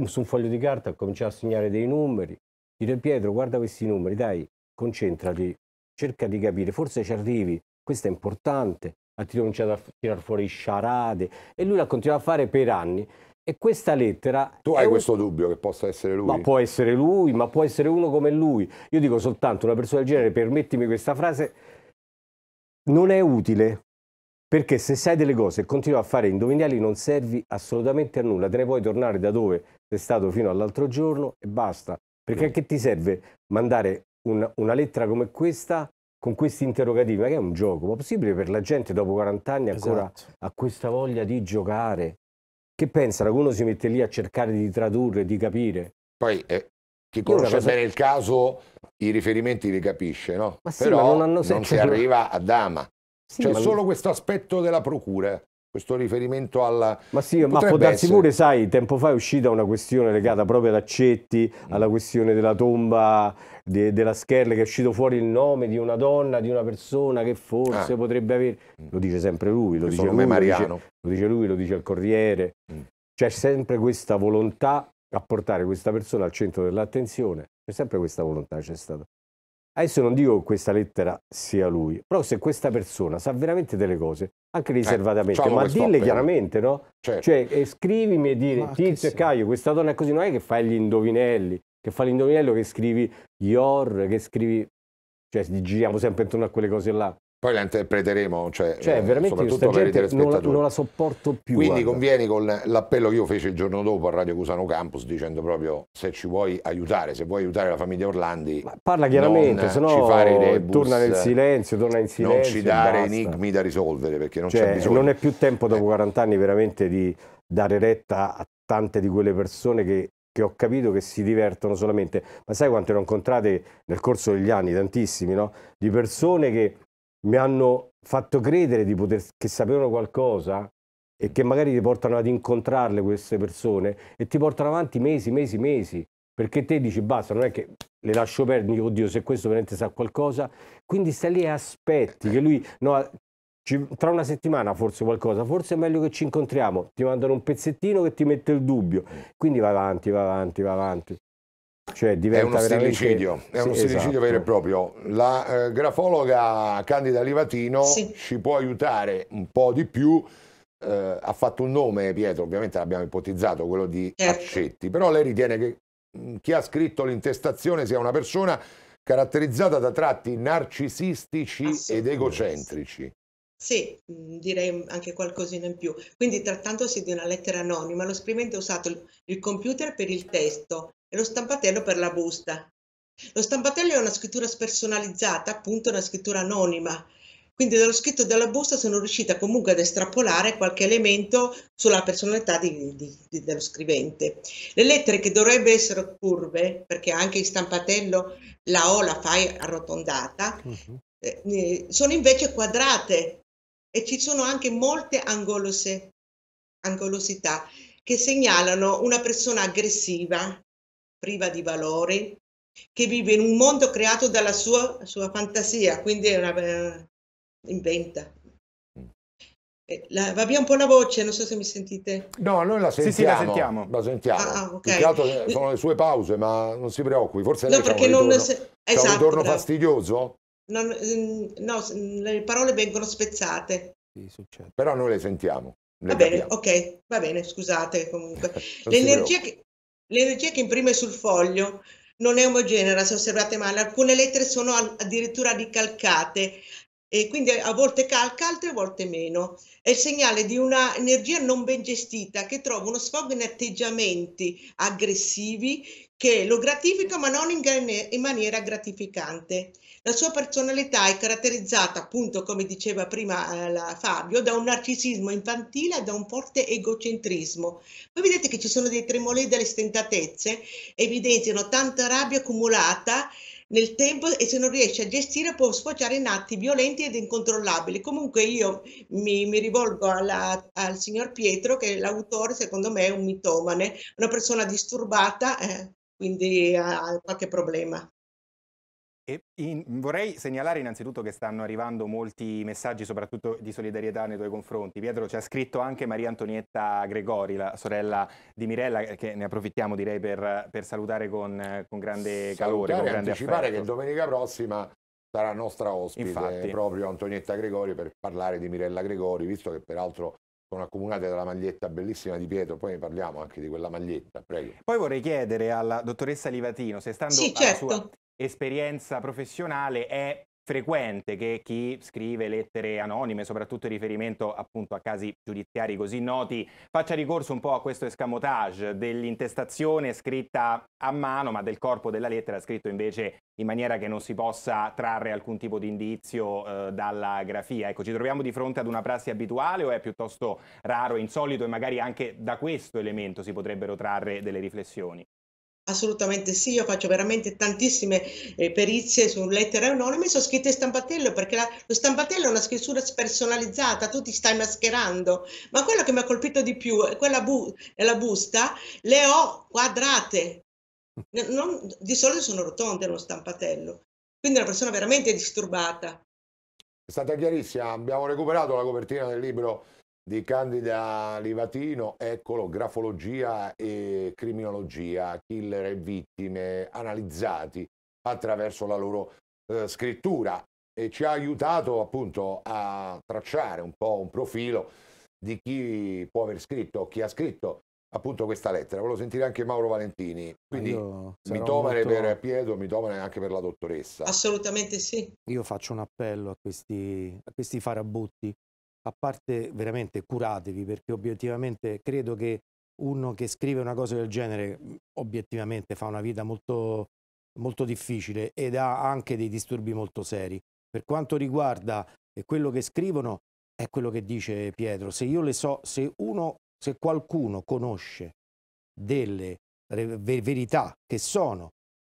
su un foglio di carta, ha cominciato a segnare dei numeri. Dice Pietro, guarda questi numeri, dai, concentrati, cerca di capire, forse ci arrivi, questo è importante. Ha cominciato a tirare fuori sciarate e lui l'ha continuato a fare per anni. E questa lettera... Tu hai un... questo dubbio che possa essere lui? Ma può essere lui, ma può essere uno come lui. Io dico soltanto, una persona del genere, permettimi questa frase, non è utile. Perché se sai delle cose e continui a fare indovinelli non servi assolutamente a nulla. Te ne puoi tornare da dove sei stato fino all'altro giorno e basta. Perché mm. a che ti serve mandare un, una lettera come questa con questi interrogativi? Ma che è un gioco? Ma possibile per la gente dopo 40 anni ancora esatto. ha questa voglia di giocare? Che pensano che uno si mette lì a cercare di tradurre, di capire? Poi eh, chi conosce cosa... bene il caso i riferimenti li capisce, no? Ma sì, Però ma non, hanno senso. non si arriva a dama. Sì, C'è cioè, solo questo aspetto della procura questo riferimento alla... Ma sì, Potrebbe ma può darsi essere. pure, sai, tempo fa è uscita una questione legata proprio ad Accetti, mm. alla questione della tomba de, della Scherle, che è uscito fuori il nome di una donna, di una persona che forse ah. potrebbe avere... Mm. Lo dice sempre lui, lo dice lui, Mariano. Lo dice, lo dice lui, lo dice il Corriere. Mm. C'è sempre questa volontà a portare questa persona al centro dell'attenzione, c'è sempre questa volontà, c'è stata. Adesso non dico che questa lettera sia lui, però se questa persona sa veramente delle cose, anche eh, riservatamente, eh, ma dille stop, chiaramente, no? Certo. Cioè, eh, scrivimi e dire, Tizio e Caio, questa donna è così, non è che fai gli indovinelli, che fai l'indovinello che scrivi gli Ior, che scrivi... Cioè, giriamo sempre intorno a quelle cose là. Poi la interpreteremo, cioè, cioè veramente soprattutto per i telespettatori. Non, non la sopporto più. Quindi guarda. convieni con l'appello che io feci il giorno dopo a Radio Cusano Campus dicendo proprio se ci vuoi aiutare, se vuoi aiutare la famiglia Orlandi. Ma parla chiaramente, se no torna nel silenzio, torna in silenzio. Non ci dare enigmi da risolvere perché non cioè, c'è bisogno. Non è più tempo dopo eh. 40 anni veramente di dare retta a tante di quelle persone che che ho capito che si divertono solamente. Ma sai quante ne ho incontrate nel corso degli anni, tantissimi, no? Di persone che mi hanno fatto credere di poter, che sapevano qualcosa e che magari ti portano ad incontrarle queste persone e ti portano avanti mesi, mesi, mesi. Perché te dici basta, non è che le lascio perdere, oddio, se questo veramente sa qualcosa. Quindi stai lì e aspetti che lui, no, tra una settimana forse qualcosa, forse è meglio che ci incontriamo. Ti mandano un pezzettino che ti mette il dubbio. Quindi va avanti, va avanti, va avanti. Cioè, è uno veramente... stillicidio, è sì, uno esatto. vero e esatto. proprio. La eh, grafologa Candida Livatino sì. ci può aiutare un po' di più. Eh, ha fatto un nome, Pietro, ovviamente l'abbiamo ipotizzato, quello di certo. Accetti, però lei ritiene che mm, chi ha scritto l'intestazione sia una persona caratterizzata da tratti narcisistici ed egocentrici. Sì, mm, direi anche qualcosina in più. Quindi trattandosi di una lettera anonima, lo scrivente ha usato il computer per il testo e lo stampatello per la busta. Lo stampatello è una scrittura spersonalizzata, appunto una scrittura anonima. Quindi dallo scritto della busta sono riuscita comunque ad estrapolare qualche elemento sulla personalità di di di dello scrivente. Le lettere che dovrebbero essere curve, perché anche in stampatello la O la fai arrotondata, Mh-mh. ehm, sono invece quadrate e ci sono anche molte angolose, angolosità che segnalano una persona aggressiva, priva di valori, che vive in un mondo creato dalla sua, sua fantasia, quindi è una, eh, inventa. Eh, la, va via un po' la voce, non so se mi sentite. No, noi la sentiamo. Sì, sì, la sentiamo. La sentiamo. Ah, okay. Eh, sono le sue pause, ma non si preoccupi, forse no, lei perché c'ha un ritorno, se... esatto, un ritorno fastidioso. Non, mm, no, mm, le parole vengono spezzate. Sì, succede. Però noi le sentiamo. Le va bene, capiamo. ok, va bene, scusate comunque. l'energia, che, l'energia che imprime sul foglio non è omogenea, se osservate male, alcune lettere sono addirittura ricalcate e quindi a volte calca, altre volte meno. È il segnale di una energia non ben gestita che trova uno sfogo in atteggiamenti aggressivi che lo gratifica ma non in, in maniera gratificante. La sua personalità è caratterizzata, appunto, come diceva prima eh, Fabio, da un narcisismo infantile e da un forte egocentrismo. Voi vedete che ci sono dei tremoli delle stentatezze, evidenziano tanta rabbia accumulata nel tempo e se non riesce a gestire può sfociare in atti violenti ed incontrollabili. Comunque io mi, mi rivolgo alla, al signor Pietro che l'autore secondo me è un mitomane, una persona disturbata, eh, quindi ha qualche problema. In, vorrei segnalare innanzitutto che stanno arrivando molti messaggi, soprattutto di solidarietà nei tuoi confronti. Pietro ci ha scritto anche Maria Antonietta Gregori, la sorella di Mirella, che ne approfittiamo direi per, per salutare con, con grande calore. Salutare, con grande anticipare affetto. che domenica prossima sarà nostra ospite Infatti. proprio Antonietta Gregori per parlare di Mirella Gregori, visto che peraltro sono accomunate dalla maglietta bellissima di Pietro, poi ne parliamo anche di quella maglietta, prego. Poi vorrei chiedere alla dottoressa Livatino se stando sì, certo. sua, esperienza professionale è frequente che chi scrive lettere anonime, soprattutto in riferimento appunto a casi giudiziari così noti, faccia ricorso un po' a questo escamotage dell'intestazione scritta a mano, ma del corpo della lettera scritto invece in maniera che non si possa trarre alcun tipo di indizio eh, dalla grafia. Ecco, ci troviamo di fronte ad una prassi abituale o è piuttosto raro, insolito e magari anche da questo elemento si potrebbero trarre delle riflessioni? Assolutamente sì, io faccio veramente tantissime eh, perizie su lettere anonime, sono scritte stampatello perché la, lo stampatello è una scrittura spersonalizzata, tu ti stai mascherando, ma quello che mi ha colpito di più è quella bu- è la busta, le ho quadrate, non, di solito sono rotonde lo stampatello, quindi una persona veramente disturbata. È stata chiarissima, abbiamo recuperato la copertina del libro di Candida Livatino, eccolo, grafologia e criminologia, killer e vittime analizzati attraverso la loro eh, scrittura e ci ha aiutato appunto a tracciare un po' un profilo di chi può aver scritto, chi ha scritto appunto questa lettera. Volevo sentire anche Mauro Valentini, quindi mitomane molto... per Pietro, mi mitomane anche per la dottoressa. Assolutamente sì. Io faccio un appello a questi, a questi farabutti a parte veramente curatevi perché obiettivamente credo che uno che scrive una cosa del genere mhmm, obiettivamente fa una vita molto, molto difficile ed ha anche dei disturbi molto seri. Per quanto riguarda eh, quello che scrivono, è quello che dice Pietro. Se io le so, se, uno, se qualcuno conosce delle verità che sono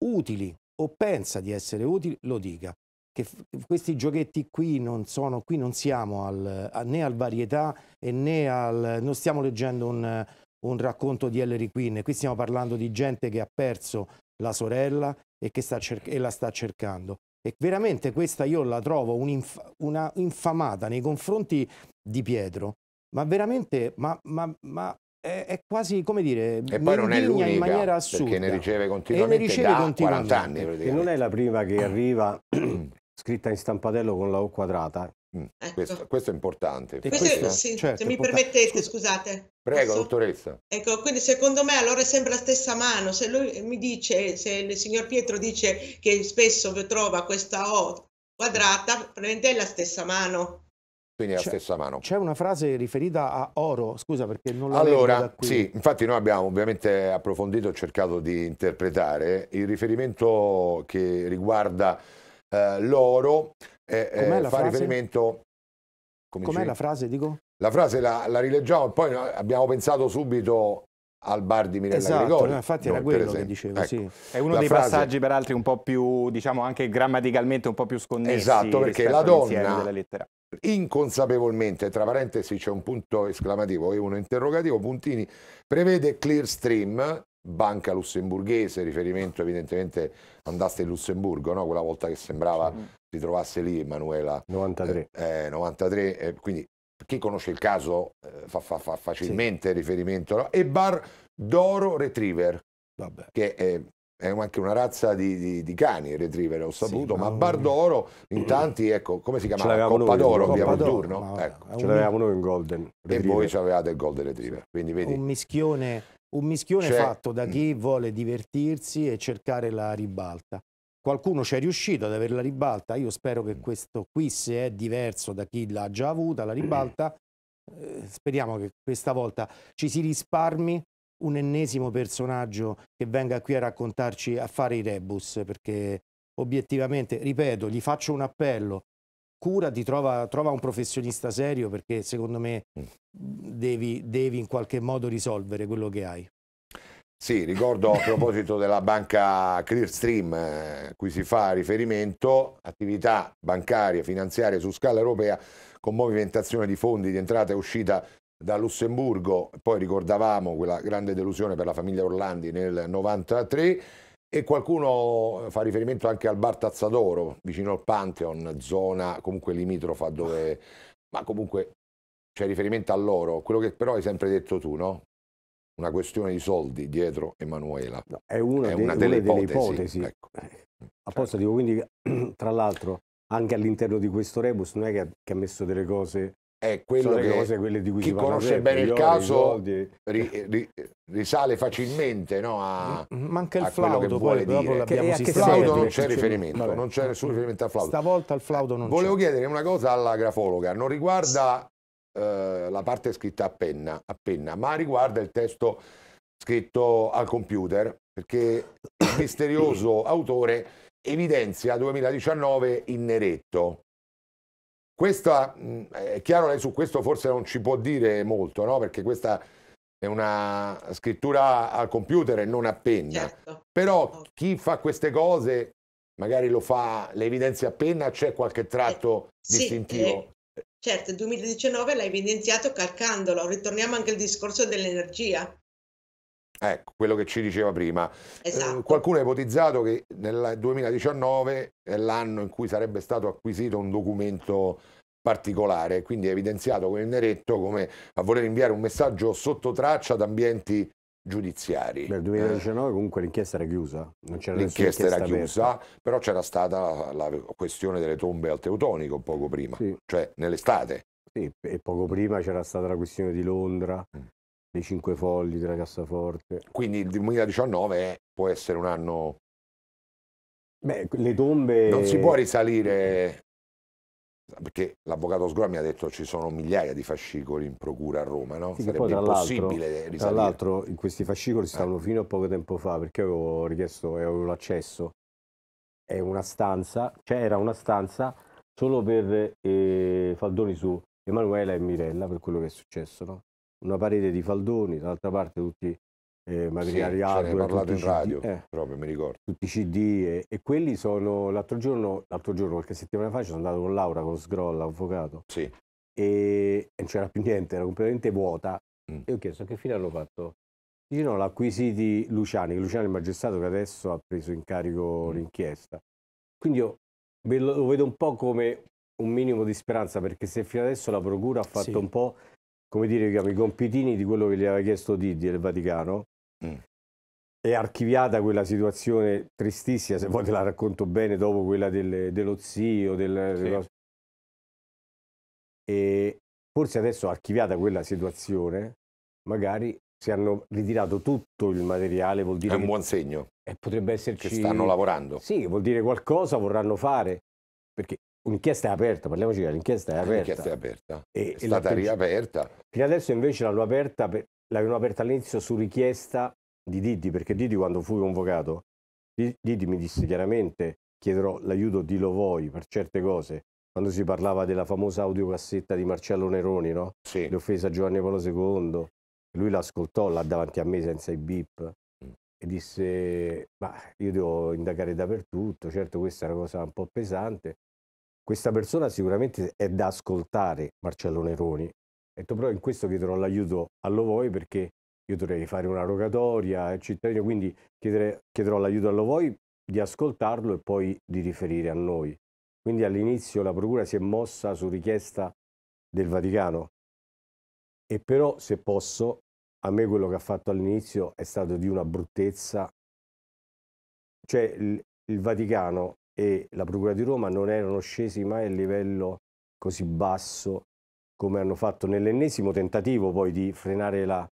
utili o pensa di essere utili, lo dica che questi giochetti qui non sono, qui non siamo al, a, né al varietà e né al, non stiamo leggendo un, un racconto di Ellery Quinn, qui stiamo parlando di gente che ha perso la sorella e che sta e la sta cercando. E veramente questa io la trovo un'inf- una infamata nei confronti di Pietro, ma veramente, ma, ma, ma è, è, quasi come dire e poi non è l'unica in maniera assurda perché ne riceve continuamente e ne riceve da continuamente. 40 anni non è la prima che arriva scritta in stampatello con la O quadrata. Mm, ecco. questo, questo, è importante. Questo, questo, sì, certo, se mi permettete, scusate. Prego, dottoressa. Ecco, quindi secondo me allora è sempre la stessa mano. Se lui mi dice, se il signor Pietro dice che spesso trova questa O quadrata, prende la stessa mano. Quindi è la stessa mano. C'è una frase riferita a oro, scusa perché non la Allora, sì, infatti noi abbiamo ovviamente approfondito e cercato di interpretare il riferimento che riguarda eh, l'oro eh, eh, fa frase? riferimento... Come Com'è dicevi? la frase, dico? La frase la, la rileggiamo poi abbiamo pensato subito al bar di Mirella esatto, Gregori. infatti era quello che dicevo, ecco. sì. È uno la dei frase... passaggi peraltro un po' più, diciamo anche grammaticalmente un po' più sconnessi. Esatto, perché la donna inconsapevolmente, tra parentesi c'è un punto esclamativo e uno interrogativo, puntini, prevede clear stream banca lussemburghese, riferimento evidentemente andaste in Lussemburgo, no? quella volta che sembrava si trovasse lì Emanuela. 93. Eh, eh, 93 eh, quindi chi conosce il caso eh, fa, fa, fa, facilmente sì. riferimento. No? E Bar d'Oro Retriever, Vabbè. che è, è anche una razza di, di, di cani, retriever, ho saputo, sì, ma, ma Bar d'Oro in tanti, ecco, come si chiamava? Coppa d'Oro, abbiamo d'oro, turno. Ecco. Ce l'avevamo noi in Golden Retriever. E voi ce l'avevate il Golden Retriever. Quindi, vedi, un mischione un mischione cioè... fatto da chi vuole divertirsi e cercare la ribalta. Qualcuno ci è riuscito ad avere la ribalta, io spero che questo qui, se è diverso da chi l'ha già avuta, la ribalta, eh, speriamo che questa volta ci si risparmi un ennesimo personaggio che venga qui a raccontarci, a fare i rebus, perché obiettivamente, ripeto, gli faccio un appello, curati, trova, trova, un professionista serio perché secondo me mm. devi, devi, in qualche modo risolvere quello che hai. Sì, ricordo a proposito della banca Clearstream eh, cui si fa riferimento, attività bancarie finanziarie su scala europea con movimentazione di fondi di entrata e uscita da Lussemburgo, poi ricordavamo quella grande delusione per la famiglia Orlandi nel 1993 e qualcuno eh, fa riferimento anche al bar Tazzadoro, vicino al Pantheon, zona comunque limitrofa dove... Ma comunque c'è riferimento a loro, quello che però hai sempre detto tu, no? Una questione di soldi dietro Emanuela. No, è una, è de delle, una ipotesi. delle, ipotesi. Ecco. Eh, apposta dico quindi, tra l'altro, anche all'interno di questo rebus non è che ha, che ha messo delle cose è quello che cose, chi conosce bene il caso ri, ri, risale facilmente no, a, Manca il a flauto, quello che vuole poi, dire. Che, che flauto non c'è riferimento, vabbè. non c'è nessun riferimento al flauto. Stavolta il flauto non Volevo chiedere una cosa alla grafologa, non riguarda eh, la parte scritta a penna, a penna, ma riguarda il testo scritto al computer, perché il misterioso autore evidenzia 2019 in neretto questa, mm, è chiaro, lei eh, su questo forse non ci può dire molto, no? perché questa è una scrittura al computer e non a penna. Certo. Però chi fa queste cose, magari lo fa, le evidenzia a penna, c'è qualche tratto eh, distintivo? Sì, eh, certo, il 2019 l'ha evidenziato calcandolo. Ritorniamo anche al discorso dell'energia. Ecco, quello che ci diceva prima. Esatto. Eh, qualcuno ha ipotizzato che nel 2019 è l'anno in cui sarebbe stato acquisito un documento particolare, quindi è evidenziato come Neretto come a voler inviare un messaggio sotto traccia ad ambienti giudiziari. Nel 2019 comunque l'inchiesta era chiusa, L'inchiesta era chiusa, aperta. però c'era stata la questione delle tombe al Teutonico poco prima, sì. cioè nell'estate. Sì, e poco prima c'era stata la questione di Londra, mm dei cinque fogli della cassaforte. Quindi il 2019 può essere un anno... Beh, le tombe... Non si può risalire... Perché l'avvocato Sgro mi ha detto ci sono migliaia di fascicoli in procura a Roma, no? Sì, Sarebbe impossibile risalire. Tra l'altro questi fascicoli stavano eh. fino a poco tempo fa perché avevo richiesto e avevo l'accesso. È una stanza, c'era cioè una stanza solo per eh, faldoni su Emanuela e Mirella per quello che è successo, no? una parete di faldoni, dall'altra parte tutti eh, materiali sì, hardware. Eh, parlato in CD, radio, eh, proprio mi ricordo. Tutti i CD e, eh, e quelli sono, l'altro giorno, l'altro giorno, qualche settimana fa, ci sono andato con Laura, con Sgrolla, avvocato. Sì. E non c'era più niente, era completamente vuota. Mm. E ho chiesto a che fine hanno fatto. Dice no, l'ha acquisiti Luciani, Luciani è il magistrato che adesso ha preso in carico mm. l'inchiesta. Quindi io lo vedo un po' come un minimo di speranza perché se fino adesso la procura ha fatto sì. un po' come dire, i compitini di quello che gli aveva chiesto Didi del Vaticano. Mm. È archiviata quella situazione tristissima, se poi te la racconto bene, dopo quella del, dello zio. Del, sì. del... E forse adesso archiviata quella situazione, magari si hanno ritirato tutto il materiale, vuol dire... È un buon segno. E eh, potrebbe esserci... Che stanno lavorando. Sì, vuol dire qualcosa vorranno fare, perché L'inchiesta è aperta, parliamoci chiaro, l'inchiesta è ah, aperta. L'inchiesta è aperta, e, è stata riaperta. Fino adesso invece l'hanno aperta, l'avevano aperta all'inizio su richiesta di Didi, perché Didi quando fu convocato, Didi mi disse chiaramente chiederò l'aiuto di Lovoi per certe cose. Quando si parlava della famosa audiocassetta di Marcello Neroni, no? Sì. L'offesa a Giovanni Paolo II, lui l'ascoltò là davanti a me senza i bip mm. e disse ma io devo indagare dappertutto certo questa è una cosa un po' pesante questa persona sicuramente è da ascoltare, Marcello Neroni. E tu però in questo chiederò l'aiuto a lo voi perché io dovrei fare una rogatoria, cittadino, quindi chiedere, chiederò l'aiuto a lo voi di ascoltarlo e poi di riferire a noi. Quindi all'inizio la Procura si è mossa su richiesta del Vaticano. E però, se posso, a me quello che ha fatto all'inizio è stato di una bruttezza. Cioè il, il Vaticano e la Procura di Roma non erano scesi mai a livello così basso come hanno fatto nell'ennesimo tentativo poi di frenare la,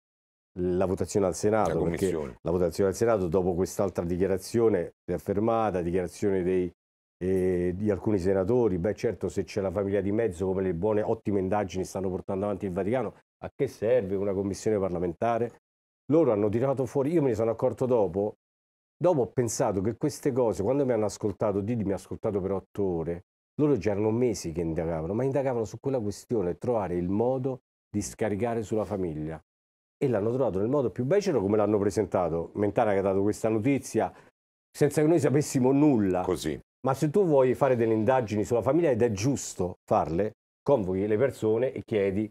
la votazione al Senato. La, la votazione al Senato dopo quest'altra dichiarazione riaffermata, dichiarazione dei, eh, di alcuni senatori, beh certo se c'è la famiglia di mezzo come le buone ottime indagini stanno portando avanti il Vaticano, a che serve una commissione parlamentare? Loro hanno tirato fuori, io me ne sono accorto dopo, Dopo ho pensato che queste cose, quando mi hanno ascoltato, Didi mi ha ascoltato per otto ore, loro già erano mesi che indagavano, ma indagavano su quella questione, trovare il modo di scaricare sulla famiglia. E l'hanno trovato nel modo più becero come l'hanno presentato. Mentana che ha dato questa notizia senza che noi sapessimo nulla. Così. Ma se tu vuoi fare delle indagini sulla famiglia ed è giusto farle, convochi le persone e chiedi.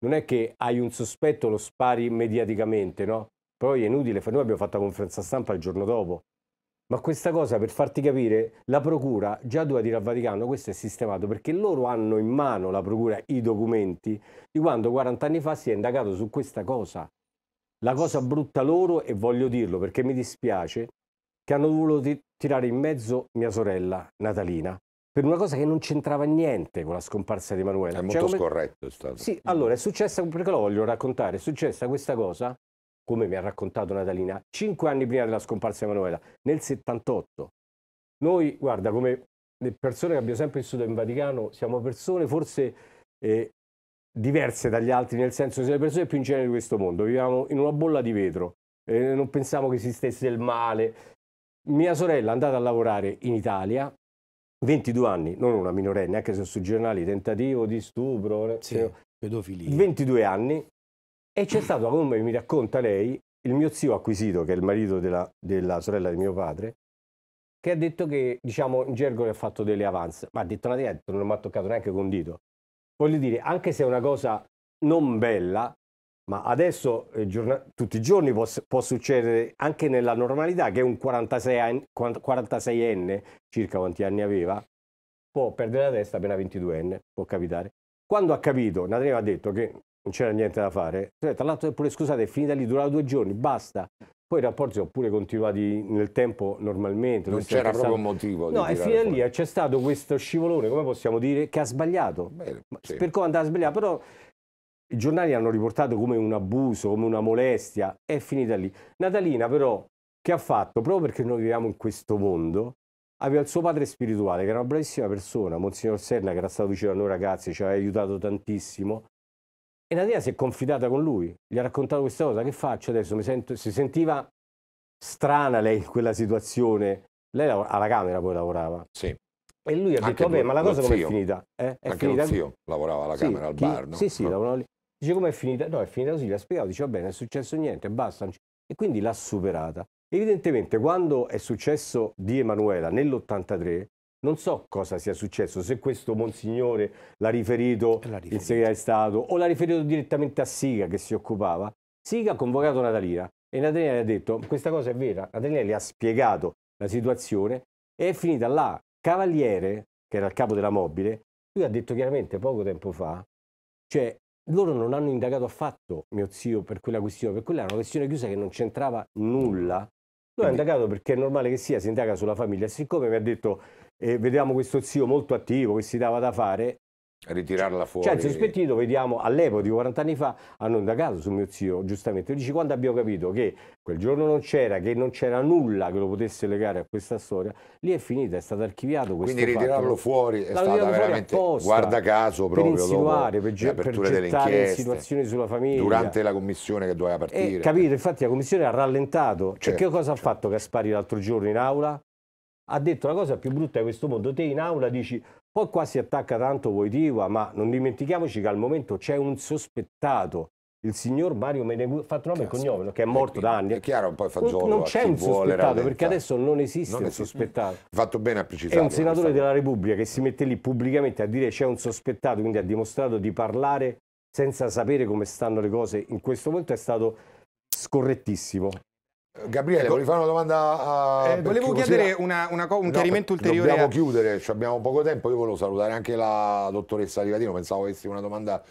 Non è che hai un sospetto, lo spari mediaticamente, no? poi è inutile, noi abbiamo fatto la conferenza stampa il giorno dopo. Ma questa cosa per farti capire, la procura già doveva dire al Vaticano questo è sistemato perché loro hanno in mano la procura i documenti di quando 40 anni fa si è indagato su questa cosa. La cosa brutta loro, e voglio dirlo perché mi dispiace, che hanno voluto tirare in mezzo mia sorella Natalina per una cosa che non c'entrava niente con la scomparsa di Emanuele. È cioè, molto come... scorretto stato. Sì, allora è successa, perché lo voglio raccontare, è successa questa cosa come mi ha raccontato Natalina, cinque anni prima della scomparsa di Emanuela, nel 78. Noi, guarda, come le persone che abbiamo sempre vissuto in Vaticano, siamo persone forse eh, diverse dagli altri, nel senso che siamo le persone più ingenue di questo mondo, viviamo in una bolla di vetro, eh, non pensiamo che esistesse il male. Mia sorella è andata a lavorare in Italia, 22 anni, non una minorenne, anche se sui giornali tentativo di stupro, sì, eh, pedofilia. 22 anni, e c'è stato, come mi racconta lei, il mio zio acquisito, che è il marito della, della sorella di mio padre, che ha detto che, diciamo, in gergo che ha fatto delle avance, ma ha detto una diretta, non mi ha toccato neanche con un dito. Voglio dire, anche se è una cosa non bella, ma adesso eh, giorn- tutti i giorni può, può, succedere anche nella normalità che un 46 46enne, circa quanti anni aveva, può perdere la testa appena 22enne, può capitare. Quando ha capito, Nadreva ha detto che non c'era niente da fare. Cioè, tra l'altro, pure scusate, è finita lì, durava due giorni, basta. Poi i rapporti sono pure continuati nel tempo normalmente. Non, non c'era proprio un motivo. No, e fino a lì c'è stato questo scivolone, come possiamo dire, che ha sbagliato. Bene, sì. Per come andava a sbagliare, però i giornali hanno riportato come un abuso, come una molestia, è finita lì. Natalina però, che ha fatto? Proprio perché noi viviamo in questo mondo, aveva il suo padre spirituale, che era una bravissima persona, Monsignor Serna, che era stato vicino a noi ragazzi, ci aveva aiutato tantissimo, e Nadia si è confidata con lui, gli ha raccontato questa cosa, che faccio adesso? Mi sento, si sentiva strana lei in quella situazione. Lei alla Camera poi lavorava. Sì. E lui ha Anche detto, vabbè, ma la cosa come è finita? Eh? È Anche finita... zio lavorava alla Camera, al chi? bar, no? Sì, sì, no. lavorava lì. Dice, com'è finita? No, è finita così, gli ha spiegato, dice, vabbè, non è successo niente, basta. E quindi l'ha superata. Evidentemente, quando è successo di Emanuela nell'83, non so cosa sia successo, se questo Monsignore l'ha riferito, riferito. il segretario di Stato o l'ha riferito direttamente a Siga che si occupava. Siga ha convocato Natalina e Natalina gli ha detto questa cosa è vera. Natalina gli ha spiegato la situazione e è finita là. Cavaliere, che era il capo della mobile, lui ha detto chiaramente poco tempo fa, cioè loro non hanno indagato affatto mio zio per quella questione, per quella era una questione chiusa che non c'entrava nulla. Lui ha indagato perché è normale che sia, si indaga sulla famiglia. Siccome mi ha detto e vediamo questo zio molto attivo che si dava da fare. Ritirarla cioè, fuori. Cenzo Spettito, vediamo all'epoca di 40 anni fa, hanno indagato su mio zio, giustamente. Dice, quando abbiamo capito che quel giorno non c'era, che non c'era nulla che lo potesse legare a questa storia, lì è finita, è stato archiviato questo Quindi ritirarlo fatto. fuori è stato veramente, apposta, guarda caso, proprio per insinuare, per, ge- per gettare insinuazioni sulla famiglia. Durante la commissione che doveva eh, partire. E, capito, infatti la commissione ha rallentato. Cioè, certo, cioè, che cosa certo. ha fatto Gaspari l'altro giorno in aula? ha detto la cosa più brutta di questo mondo, te in aula dici poi qua si attacca tanto Voitiva, ma non dimentichiamoci che al momento c'è un sospettato, il signor Mario Meneguzzi, fatto nome e cognome, che è morto da anni. È chiaro, poi fagiolo, non c'è un sospettato, perché adesso non esiste non un sospettato. Fatto bene a precisare. È un senatore è della Repubblica che si mette lì pubblicamente a dire c'è un sospettato, quindi ha dimostrato di parlare senza sapere come stanno le cose in questo momento, è stato scorrettissimo. Gabriele, ecco. volevo fare una domanda a... Eh, volevo chiedere una, una un no, chiarimento ulteriore. Dobbiamo a... chiudere, cioè abbiamo poco tempo, io volevo salutare anche la dottoressa Livadino, pensavo avessi una domanda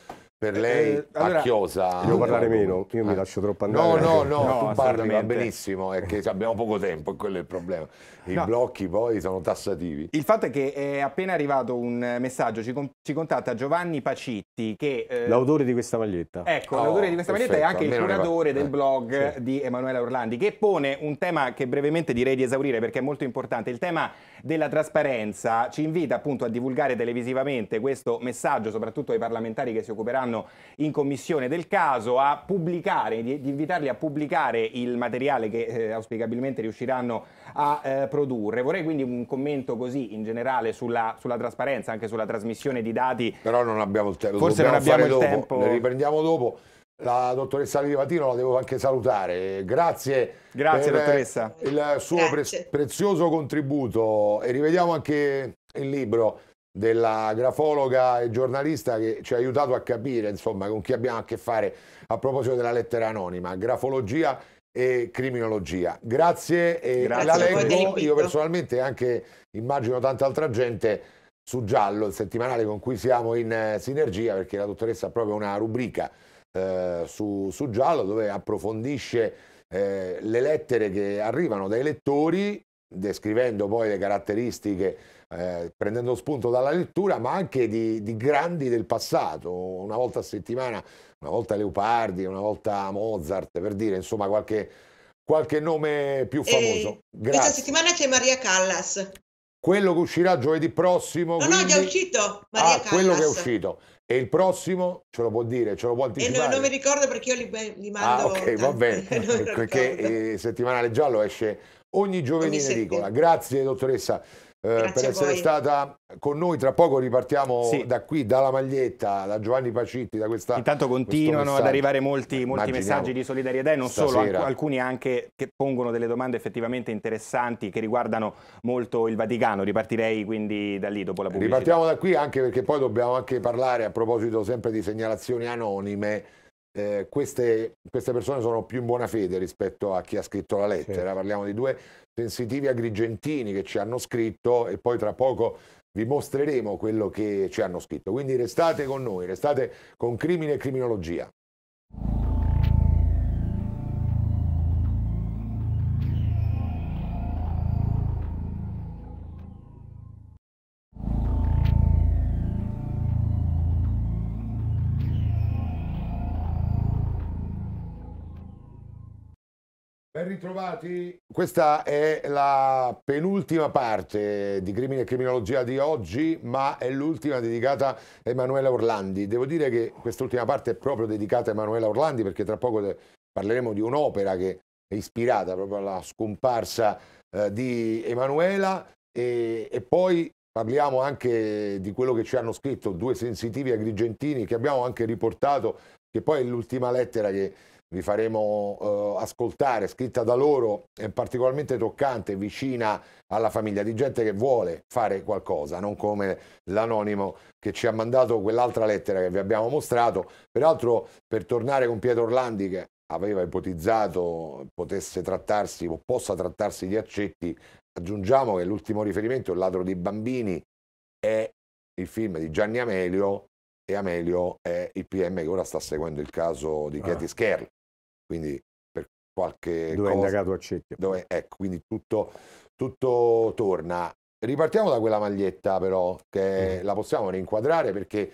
per eh, lei eh, allora, a Chiosa devo parlare meno io mi eh. lascio troppo andare no no no, no parli va benissimo è che abbiamo poco tempo e quello è il problema i no. blocchi poi sono tassativi il fatto è che è appena arrivato un messaggio ci, con ci contatta Giovanni Pacitti che eh, l'autore di questa maglietta ecco oh, l'autore di questa maglietta è anche il curatore del eh, blog sì. di Emanuela Orlandi che pone un tema che brevemente direi di esaurire perché è molto importante il tema della trasparenza ci invita appunto a divulgare televisivamente questo messaggio soprattutto ai parlamentari che si occuperanno saranno in commissione del caso, a pubblicare, di, di invitarli a pubblicare il materiale che eh, auspicabilmente riusciranno a eh, produrre. Vorrei quindi un commento così in generale sulla, sulla, trasparenza, anche sulla trasmissione di dati. Però non abbiamo il tempo. Forse non abbiamo il dopo. tempo. Ne riprendiamo dopo. La dottoressa Livatino la devo anche salutare. Grazie, Grazie per dottoressa. il suo pre prezioso contributo e rivediamo anche il libro della grafologa e giornalista che ci ha aiutato a capire insomma con chi abbiamo a che fare a proposito della lettera anonima, grafologia e criminologia. Grazie, eh, e Grazie la leggo io personalmente e anche immagino tanta altra gente su Giallo, il settimanale con cui siamo in eh, sinergia perché la dottoressa ha proprio una rubrica eh, su, su Giallo dove approfondisce eh, le lettere che arrivano dai lettori descrivendo poi le caratteristiche eh, prendendo spunto dalla lettura, ma anche di, di, grandi del passato, una volta a settimana, una volta Leopardi, una volta Mozart, per dire, insomma, qualche, qualche nome più eh, famoso. Grazie. Questa settimana c'è Maria Callas. Quello che uscirà giovedì prossimo. No, quindi... no, già uscito. Maria ah, Callas. quello che è uscito. E il prossimo ce lo può dire, ce lo può anticipare. E non, non mi ricordo perché io li, li ah, mando. Ah, ok, tanti. va bene. perché eh, settimanale giallo esce ogni giovedì in edicola. Grazie, dottoressa. Eh, per essere stata con noi. Tra poco ripartiamo sì. da qui, dalla maglietta, da Giovanni Pacitti, da questa. Intanto continuano ad arrivare molti, molti messaggi di solidarietà e non Stasera. solo, alcuni anche che pongono delle domande effettivamente interessanti che riguardano molto il Vaticano. Ripartirei quindi da lì dopo la pubblicità. Ripartiamo da qui anche perché poi dobbiamo anche parlare a proposito sempre di segnalazioni anonime eh, queste, queste, persone sono più in buona fede rispetto a chi ha scritto la lettera. Sì. Parliamo di due sensitivi agrigentini che ci hanno scritto e poi tra poco vi mostreremo quello che ci hanno scritto. Quindi restate con noi, restate con Crimine e Criminologia. Ben ritrovati. Questa è la penultima parte di Crimine e Criminologia di oggi, ma è l'ultima dedicata a Emanuela Orlandi. Devo dire che quest'ultima parte è proprio dedicata a Emanuela Orlandi perché tra poco parleremo di un'opera che è ispirata proprio alla scomparsa eh, di Emanuela e, e poi Parliamo anche di quello che ci hanno scritto due sensitivi agrigentini che abbiamo anche riportato, che poi è l'ultima lettera che vi faremo eh, ascoltare, scritta da loro, è particolarmente toccante, vicina alla famiglia, di gente che vuole fare qualcosa, non come l'anonimo che ci ha mandato quell'altra lettera che vi abbiamo mostrato. Peraltro, per tornare con Pietro Orlandi, che aveva ipotizzato potesse trattarsi o possa trattarsi di accetti, aggiungiamo che l'ultimo riferimento, Il ladro di bambini, è il film di Gianni Amelio e Amelio è il PM che ora sta seguendo il caso di ah. Katie quindi per qualche dove cosa, è indagato Accetti. Dove, ecco, quindi tutto, tutto torna. Ripartiamo da quella maglietta però, che mm. la possiamo rinquadrare perché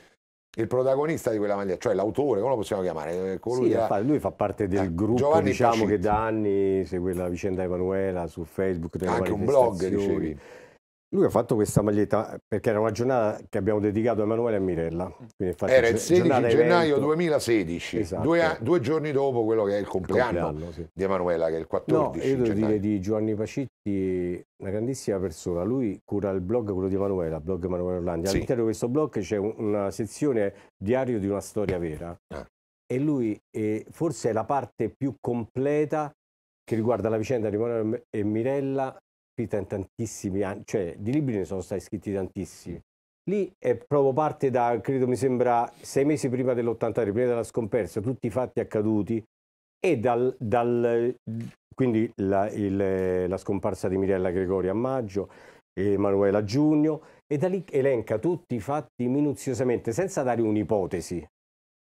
il protagonista di quella maglietta, cioè l'autore, come lo possiamo chiamare? Eh, sì, era... lui fa parte del eh, gruppo Giovanni diciamo Pascitti. che da anni segue la vicenda Emanuela su Facebook. Anche un blog, dicevi. Lui ha fatto questa maglietta perché era una giornata che abbiamo dedicato a Emanuele e a Mirella. Mm. Era il 16 gennaio evento. 2016, esatto. due, due, giorni dopo quello che è il compleanno, compleanno sì. di Emanuela, che è il 14 no, io devo dire di Giovanni Pacitti, una grandissima persona. Lui cura il blog, quello di Emanuela, blog Emanuele Orlandi. All'interno sì. di questo blog c'è una sezione diario di una storia vera. Ah. E lui eh, forse è la parte più completa che riguarda la vicenda di Emanuele e Mirella scritta in tantissimi anni, cioè di libri ne sono stati scritti tantissimi. Mm. Lì è proprio parte da, credo mi sembra, sei mesi prima dell'83, prima della scomparsa, tutti i fatti accaduti e dal, dal quindi la, il, la, scomparsa di Mirella Gregori a maggio, e Emanuela a giugno, e da lì elenca tutti i fatti minuziosamente, senza dare un'ipotesi.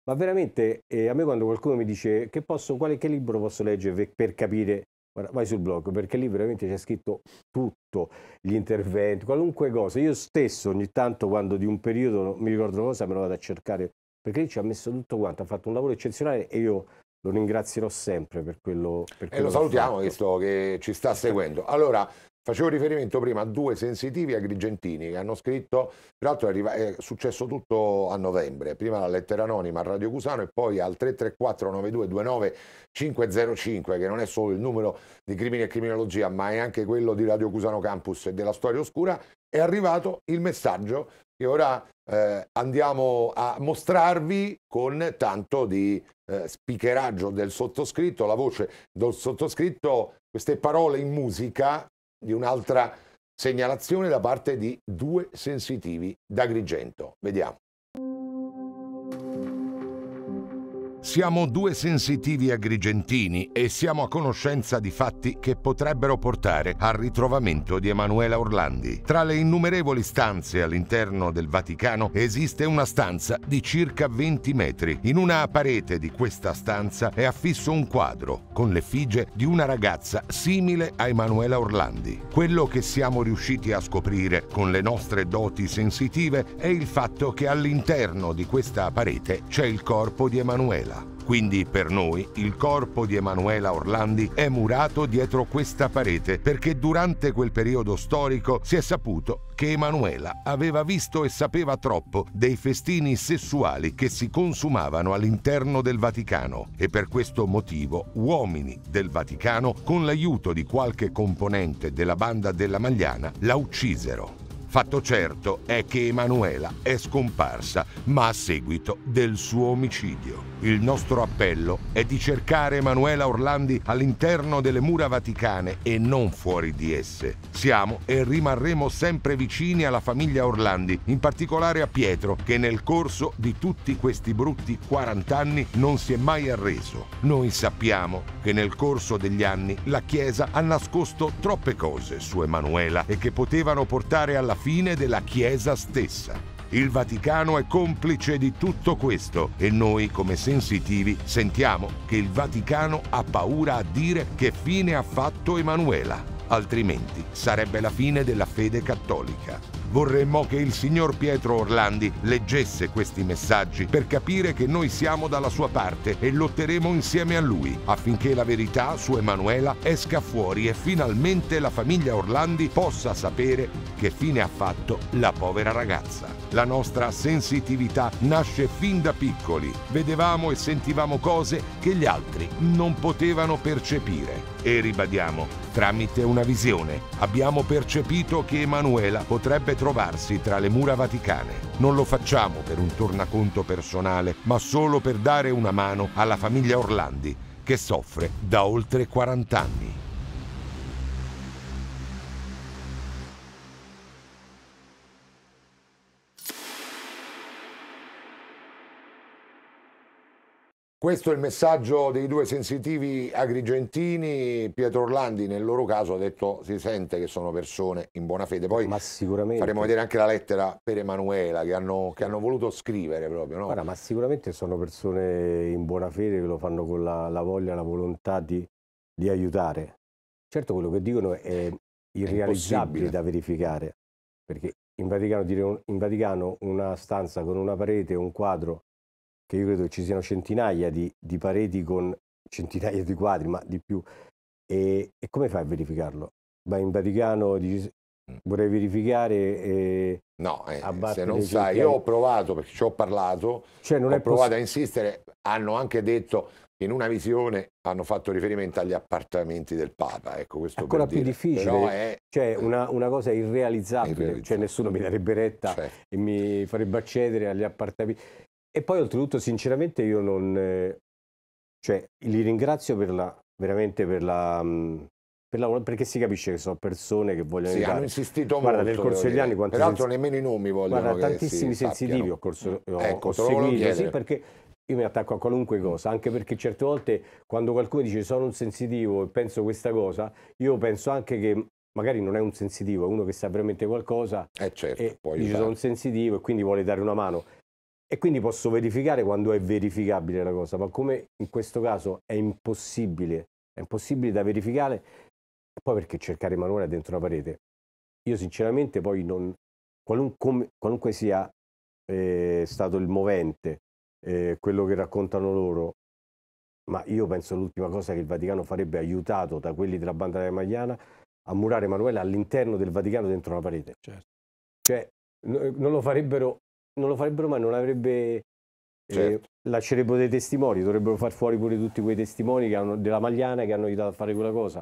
Ma veramente eh, a me quando qualcuno mi dice che, posso, quale, che libro posso leggere per capire Guarda, vai sul blog perché lì veramente c'è scritto tutto, gli interventi, qualunque cosa. Io stesso ogni tanto quando di un periodo non mi ricordo cosa me lo vado a cercare perché lì ci ha messo tutto quanto, ha fatto un lavoro eccezionale e io lo ringrazierò sempre per quello, per quello e lo salutiamo visto che ci sta seguendo allora Facevo riferimento prima a due sensitivi agrigentini che hanno scritto, tra l'altro è, è successo tutto a novembre, prima la lettera anonima a Radio Cusano e poi al 334-9229-505, che non è solo il numero di crimini e criminologia, ma è anche quello di Radio Cusano Campus e della storia oscura, è arrivato il messaggio che ora eh, andiamo a mostrarvi con tanto di eh, spiccheraggio del sottoscritto, la voce del sottoscritto, queste parole in musica di un'altra segnalazione da parte di due sensitivi d'Agrigento. Vediamo. Siamo due sensitivi agrigentini e siamo a conoscenza di fatti che potrebbero portare al ritrovamento di Emanuela Orlandi. Tra le innumerevoli stanze all'interno del Vaticano esiste una stanza di circa 20 metri. In una parete di questa stanza è affisso un quadro con l'effigie di una ragazza simile a Emanuela Orlandi. Quello che siamo riusciti a scoprire con le nostre doti sensitive è il fatto che all'interno di questa parete c'è il corpo di Emanuela. Emanuela. Quindi per noi il corpo di Emanuela Orlandi è murato dietro questa parete perché durante quel periodo storico si è saputo che Emanuela aveva visto e sapeva troppo dei festini sessuali che si consumavano all'interno del Vaticano e per questo motivo uomini del Vaticano, con l'aiuto di qualche componente della banda della Magliana, la uccisero. Fatto certo è che Emanuela è scomparsa, ma a seguito del suo omicidio. Il nostro appello è di cercare Emanuela Orlandi all'interno delle mura vaticane e non fuori di esse. Siamo e rimarremo sempre vicini alla famiglia Orlandi, in particolare a Pietro, che nel corso di tutti questi brutti 40 anni non si è mai arreso. Noi sappiamo che nel corso degli anni la Chiesa ha nascosto troppe cose su Emanuela e che potevano portare alla fine della Chiesa stessa. Il Vaticano è complice di tutto questo e noi come sensitivi sentiamo che il Vaticano ha paura a dire che fine ha fatto Emanuela altrimenti sarebbe la fine della fede cattolica. Vorremmo che il signor Pietro Orlandi leggesse questi messaggi per capire che noi siamo dalla sua parte e lotteremo insieme a lui affinché la verità su Emanuela esca fuori e finalmente la famiglia Orlandi possa sapere che fine ha fatto la povera ragazza. La nostra sensitività nasce fin da piccoli. Vedevamo e sentivamo cose che gli altri non potevano percepire. E ribadiamo, Tramite una visione abbiamo percepito che Emanuela potrebbe trovarsi tra le mura vaticane. Non lo facciamo per un tornaconto personale, ma solo per dare una mano alla famiglia Orlandi, che soffre da oltre 40 anni. Questo è il messaggio dei due sensitivi agrigentini, Pietro Orlandi nel loro caso ha detto si sente che sono persone in buona fede, poi faremo vedere anche la lettera per Emanuela che hanno, che hanno voluto scrivere proprio. No? Guarda, ma sicuramente sono persone in buona fede che lo fanno con la, la voglia, la volontà di, di, aiutare. Certo quello che dicono è irrealizzabile è da verificare, perché in Vaticano, dire, in Vaticano una stanza con una parete un quadro che io credo ci siano centinaia di, di pareti con centinaia di quadri, ma di più. E, e come fai a verificarlo? Vai in Vaticano, dici, mm. vorrei verificare. no, eh, se non sai, centri... io ho provato perché ci ho parlato, cioè, non ho provato a insistere. Hanno anche detto in una visione hanno fatto riferimento agli appartamenti del Papa. Ecco, questo è ancora più dire. difficile, è... cioè una, una, cosa irrealizzabile. irrealizzabile. Cioè, nessuno mi darebbe retta certo. e mi farebbe accedere agli appartamenti. E poi oltretutto sinceramente io non... cioè li ringrazio per la, veramente per la... Per la, perché si capisce che sono persone che vogliono sì, hanno insistito Guarda, molto. nel corso degli anni, peraltro, sensi... nemmeno i nomi vogliono Guarda, tantissimi sensitivi ho, corso, mm. ho, ecco, ho seguito, sì, perché io mi attacco a qualunque mm. cosa, anche perché certe volte quando qualcuno dice sono un sensitivo e penso questa cosa, io penso anche che magari non è un sensitivo, è uno che sa veramente qualcosa eh certo, e dice sono un sensitivo e quindi vuole dare una mano e quindi posso verificare quando è verificabile la cosa, ma come in questo caso è impossibile, è impossibile da verificare, poi perché cercare manuale dentro una parete? Io sinceramente poi non, qualunque, qualunque sia eh, stato il movente, eh, quello che raccontano loro, ma io penso l'ultima cosa che il Vaticano farebbe aiutato da quelli della banda della Magliana a murare Manuela all'interno del Vaticano dentro una parete. Certo. Cioè, non lo farebbero non lo farebbero mai, non avrebbe eh, certo. eh, lascerebbero dei testimoni, dovrebbero far fuori pure tutti quei testimoni hanno, della Magliana che hanno aiutato a fare quella cosa.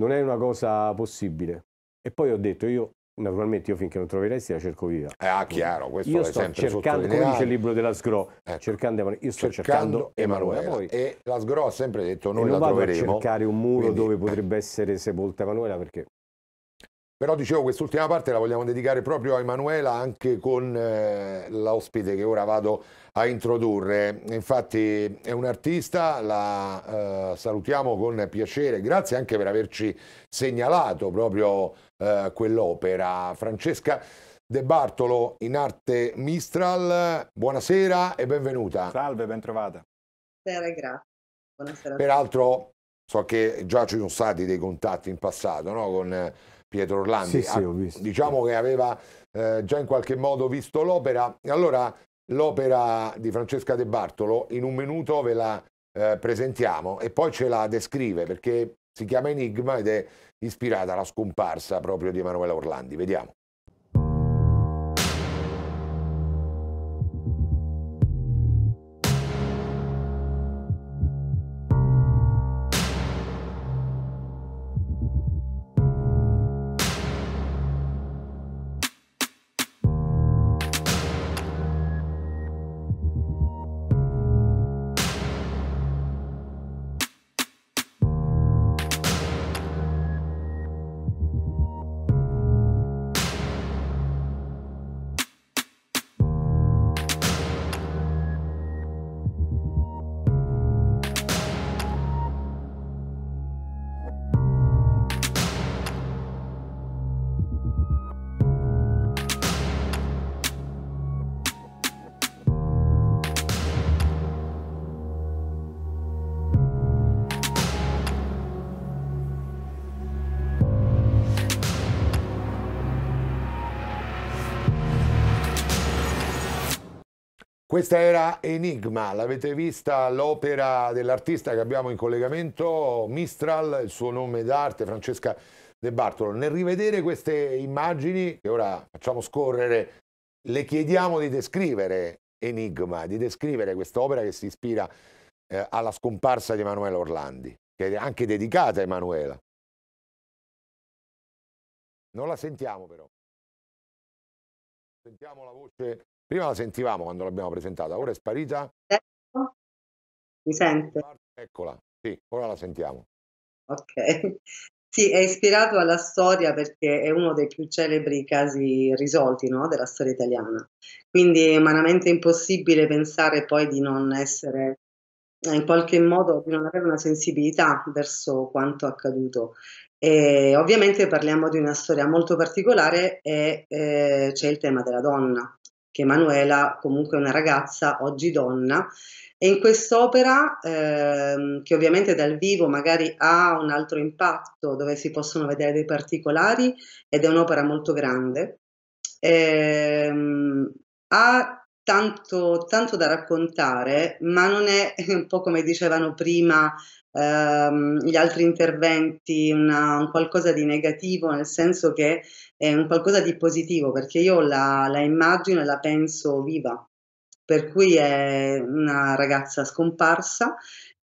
Non è una cosa possibile. E poi ho detto io naturalmente io finché non troverai la cerco via. Eh, ah, chiaro, questo io sto cercando, come dice il libro della Sgro, ecco, cercando Emanuele, io sto cercando, cercando Emanuela, Emanuela. E la Sgro ha sempre detto noi la troveremo. Non vado a cercare un muro Quindi, dove potrebbe essere sepolta Emanuela perché però dicevo, quest'ultima parte la vogliamo dedicare proprio a Emanuela anche con eh, l'ospite che ora vado a introdurre. Infatti è un artista, la eh, salutiamo con piacere, grazie anche per averci segnalato proprio eh, quell'opera. Francesca De Bartolo in arte Mistral, buonasera e benvenuta. Salve, bentrovata. Buonasera, grazie. Buonasera. Peraltro so che già ci sono stati dei contatti in passato no? con Pietro Orlandi. Sì, sì, ah, ho visto. Diciamo che aveva eh, già in qualche modo visto l'opera. Allora, l'opera di Francesca De Bartolo in un minuto ve la eh, presentiamo e poi ce la descrive perché si chiama Enigma ed è ispirata alla scomparsa proprio di Emanuela Orlandi. Vediamo. Questa era Enigma, l'avete vista l'opera dell'artista che abbiamo in collegamento, Mistral, il suo nome d'arte, Francesca De Bartolo. Nel rivedere queste immagini, che ora facciamo scorrere, le chiediamo di descrivere Enigma, di descrivere quest'opera che si ispira eh, alla scomparsa di Emanuela Orlandi, che è anche dedicata a Emanuela. Non la sentiamo però. Sentiamo la voce Prima la sentivamo quando l'abbiamo presentata, ora è sparita. Mi sente? Eccola, sì, ora la sentiamo. Ok. Sì, è ispirato alla storia perché è uno dei più celebri casi risolti no? della storia italiana. Quindi è umanamente impossibile pensare poi di non essere eh, in qualche modo di non avere una sensibilità verso quanto accaduto. E ovviamente parliamo di una storia molto particolare e eh, c'è il tema della donna, che Manuela comunque è una ragazza, oggi donna, e in quest'opera, ehm, che ovviamente dal vivo magari ha un altro impatto, dove si possono vedere dei particolari, ed è un'opera molto grande, ehm, ha tanto, tanto da raccontare, ma non è un po' come dicevano prima ehm, gli altri interventi, una, un qualcosa di negativo, nel senso che è un qualcosa di positivo, perché io la, la immagino e la penso viva. Per cui è una ragazza scomparsa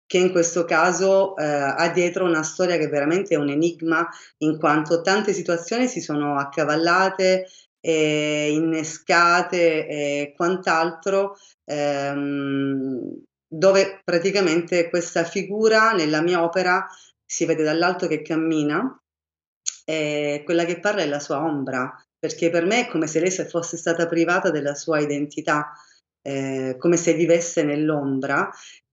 che in questo caso eh, ha dietro una storia che veramente è un enigma, in quanto tante situazioni si sono accavallate, eh, innescate e quant'altro, ehm, dove praticamente questa figura nella mia opera si vede dall'alto che cammina, e quella che parla è la sua ombra, perché per me è come se lei fosse stata privata della sua identità, eh, come se vivesse nell'ombra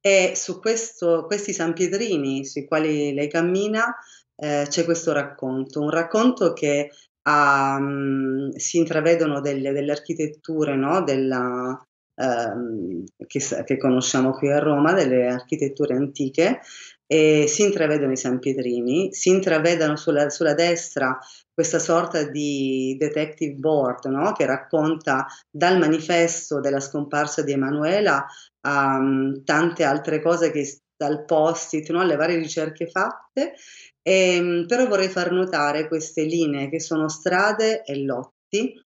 e su questo, questi San Pietrini sui quali lei cammina eh, c'è questo racconto, un racconto che um, si intravedono delle, delle architetture no? Della, um, che, che, conosciamo qui a Roma, delle architetture antiche, e si intravedono i San Pietrini, si intravedono sulla, sulla destra questa sorta di detective board no? che racconta dal manifesto della scomparsa di Emanuela a um, tante altre cose che dal post-it, no? alle varie ricerche fatte e, ehm, però vorrei far notare queste linee che sono strade e lotti,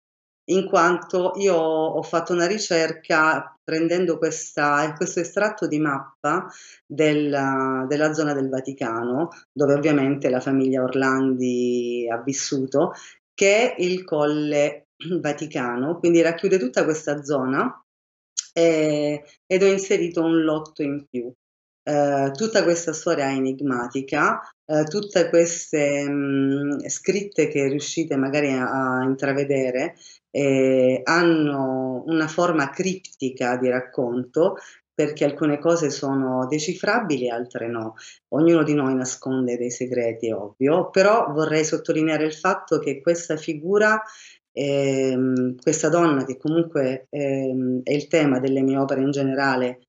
in quanto io ho fatto una ricerca prendendo questa, questo estratto di mappa del, della zona del Vaticano, dove ovviamente la famiglia Orlandi ha vissuto, che è il Colle Vaticano, quindi racchiude tutta questa zona eh, ed ho inserito un lotto in più. Eh, tutta questa storia enigmatica, eh, tutte queste mh, scritte che riuscite magari a, a intravedere eh, hanno una forma criptica di racconto perché alcune cose sono decifrabili, altre no. Ognuno di noi nasconde dei segreti, ovvio, però vorrei sottolineare il fatto che questa figura, ehm, questa donna, che comunque ehm, è il tema delle mie opere in generale,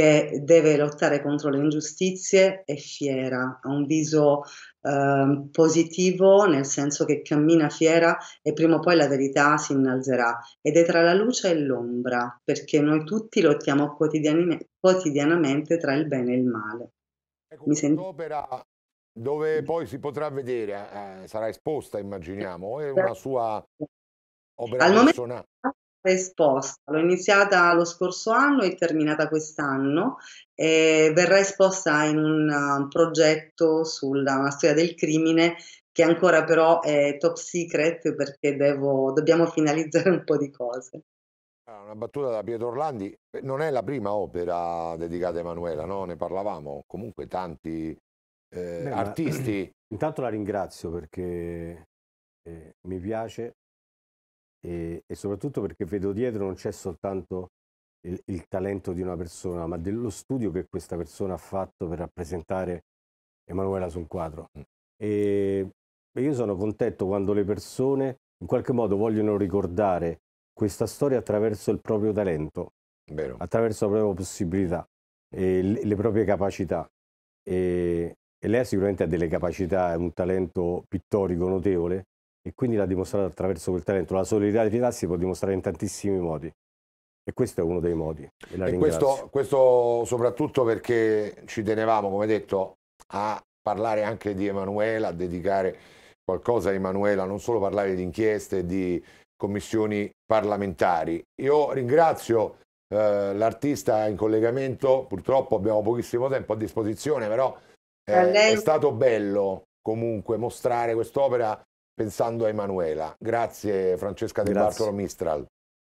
che deve lottare contro le ingiustizie è fiera, ha un viso eh, positivo nel senso che cammina fiera e prima o poi la verità si innalzerà ed è tra la luce e l'ombra perché noi tutti lottiamo quotidianamente, tra il bene e il male. Ecco, Mi senti... un'opera dove poi si potrà vedere, eh, sarà esposta immaginiamo, è una sua opera personale esposta, l'ho iniziata lo scorso anno e terminata quest'anno, eh, verrà esposta in un, uh, progetto sulla storia del crimine che ancora però è top secret perché devo, dobbiamo finalizzare un po' di cose. Ah, una battuta da Pietro Orlandi, non è la prima opera dedicata a Emanuela, no? ne parlavamo, comunque tanti eh, Beh, artisti. Ma, intanto la ringrazio perché eh, mi piace e, e soprattutto perché vedo dietro non c'è soltanto il, il, talento di una persona, ma dello studio che questa persona ha fatto per rappresentare Emanuela su un quadro. Mm. E, e io sono contento quando le persone in qualche modo vogliono ricordare questa storia attraverso il proprio talento, Vero. attraverso la propria possibilità e le, le proprie capacità. E, e lei sicuramente ha delle capacità e un talento pittorico notevole e quindi l'ha dimostrato attraverso quel talento. La solidarietà si può dimostrare in tantissimi modi e questo è uno dei modi. E, e questo, questo, soprattutto perché ci tenevamo, come detto, a parlare anche di Emanuela, a dedicare qualcosa a Emanuela, non solo parlare di inchieste, di commissioni parlamentari. Io ringrazio eh, l'artista in collegamento, purtroppo abbiamo pochissimo tempo a disposizione, però eh, a è stato bello comunque mostrare quest'opera pensando a Emanuela. Grazie Francesca Di Bartolo Mistral.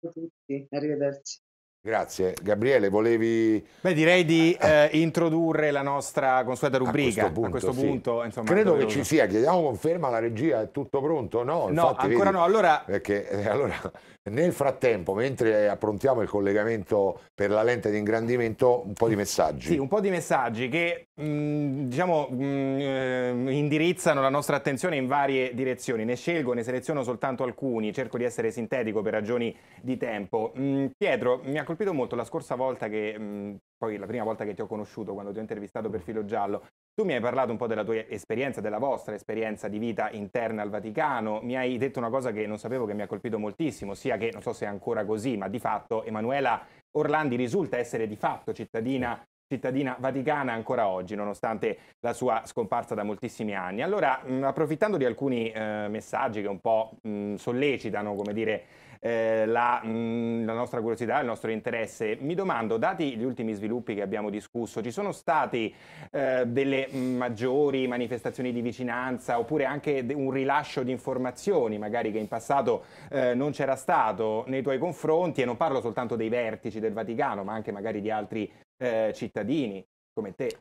A tutti, arrivederci. Grazie. Gabriele, volevi... Beh, direi di ah. eh, introdurre la nostra consueta rubrica. A questo punto, a questo punto insomma, Credo che ci sia, chiediamo conferma alla regia, è tutto pronto? No, no Infatti, ancora vedi, no. Allora... Perché, eh, allora, nel frattempo, mentre approntiamo il collegamento per la lente di ingrandimento, un po' di messaggi. Sì, un po' di messaggi che, mh, mm, diciamo, mh, mm, eh, indirizzano la nostra attenzione in varie direzioni. Ne scelgo, ne seleziono soltanto alcuni, cerco di essere sintetico per ragioni di tempo. Mh, mm, Pietro, mi ha colpito molto la scorsa volta che, mh, poi la prima volta che ti ho conosciuto, quando ti ho intervistato per Filo Giallo, tu mi hai parlato un po' della tua esperienza, della vostra esperienza di vita interna al Vaticano, mi hai detto una cosa che non sapevo che mi ha colpito moltissimo, sia che non so se è ancora così, ma di fatto Emanuela Orlandi risulta essere di fatto cittadina, cittadina vaticana ancora oggi, nonostante la sua scomparsa da moltissimi anni. Allora, mh, approfittando di alcuni eh, messaggi che un po' mh, sollecitano, come dire, eh, la, mh, mm, la, nostra curiosità, il nostro interesse. Mi domando, dati gli ultimi sviluppi che abbiamo discusso, ci sono state eh, delle maggiori manifestazioni di vicinanza oppure anche un rilascio di informazioni magari che in passato eh, non c'era stato nei tuoi confronti e non parlo soltanto dei vertici del Vaticano ma anche magari di altri eh, cittadini come te.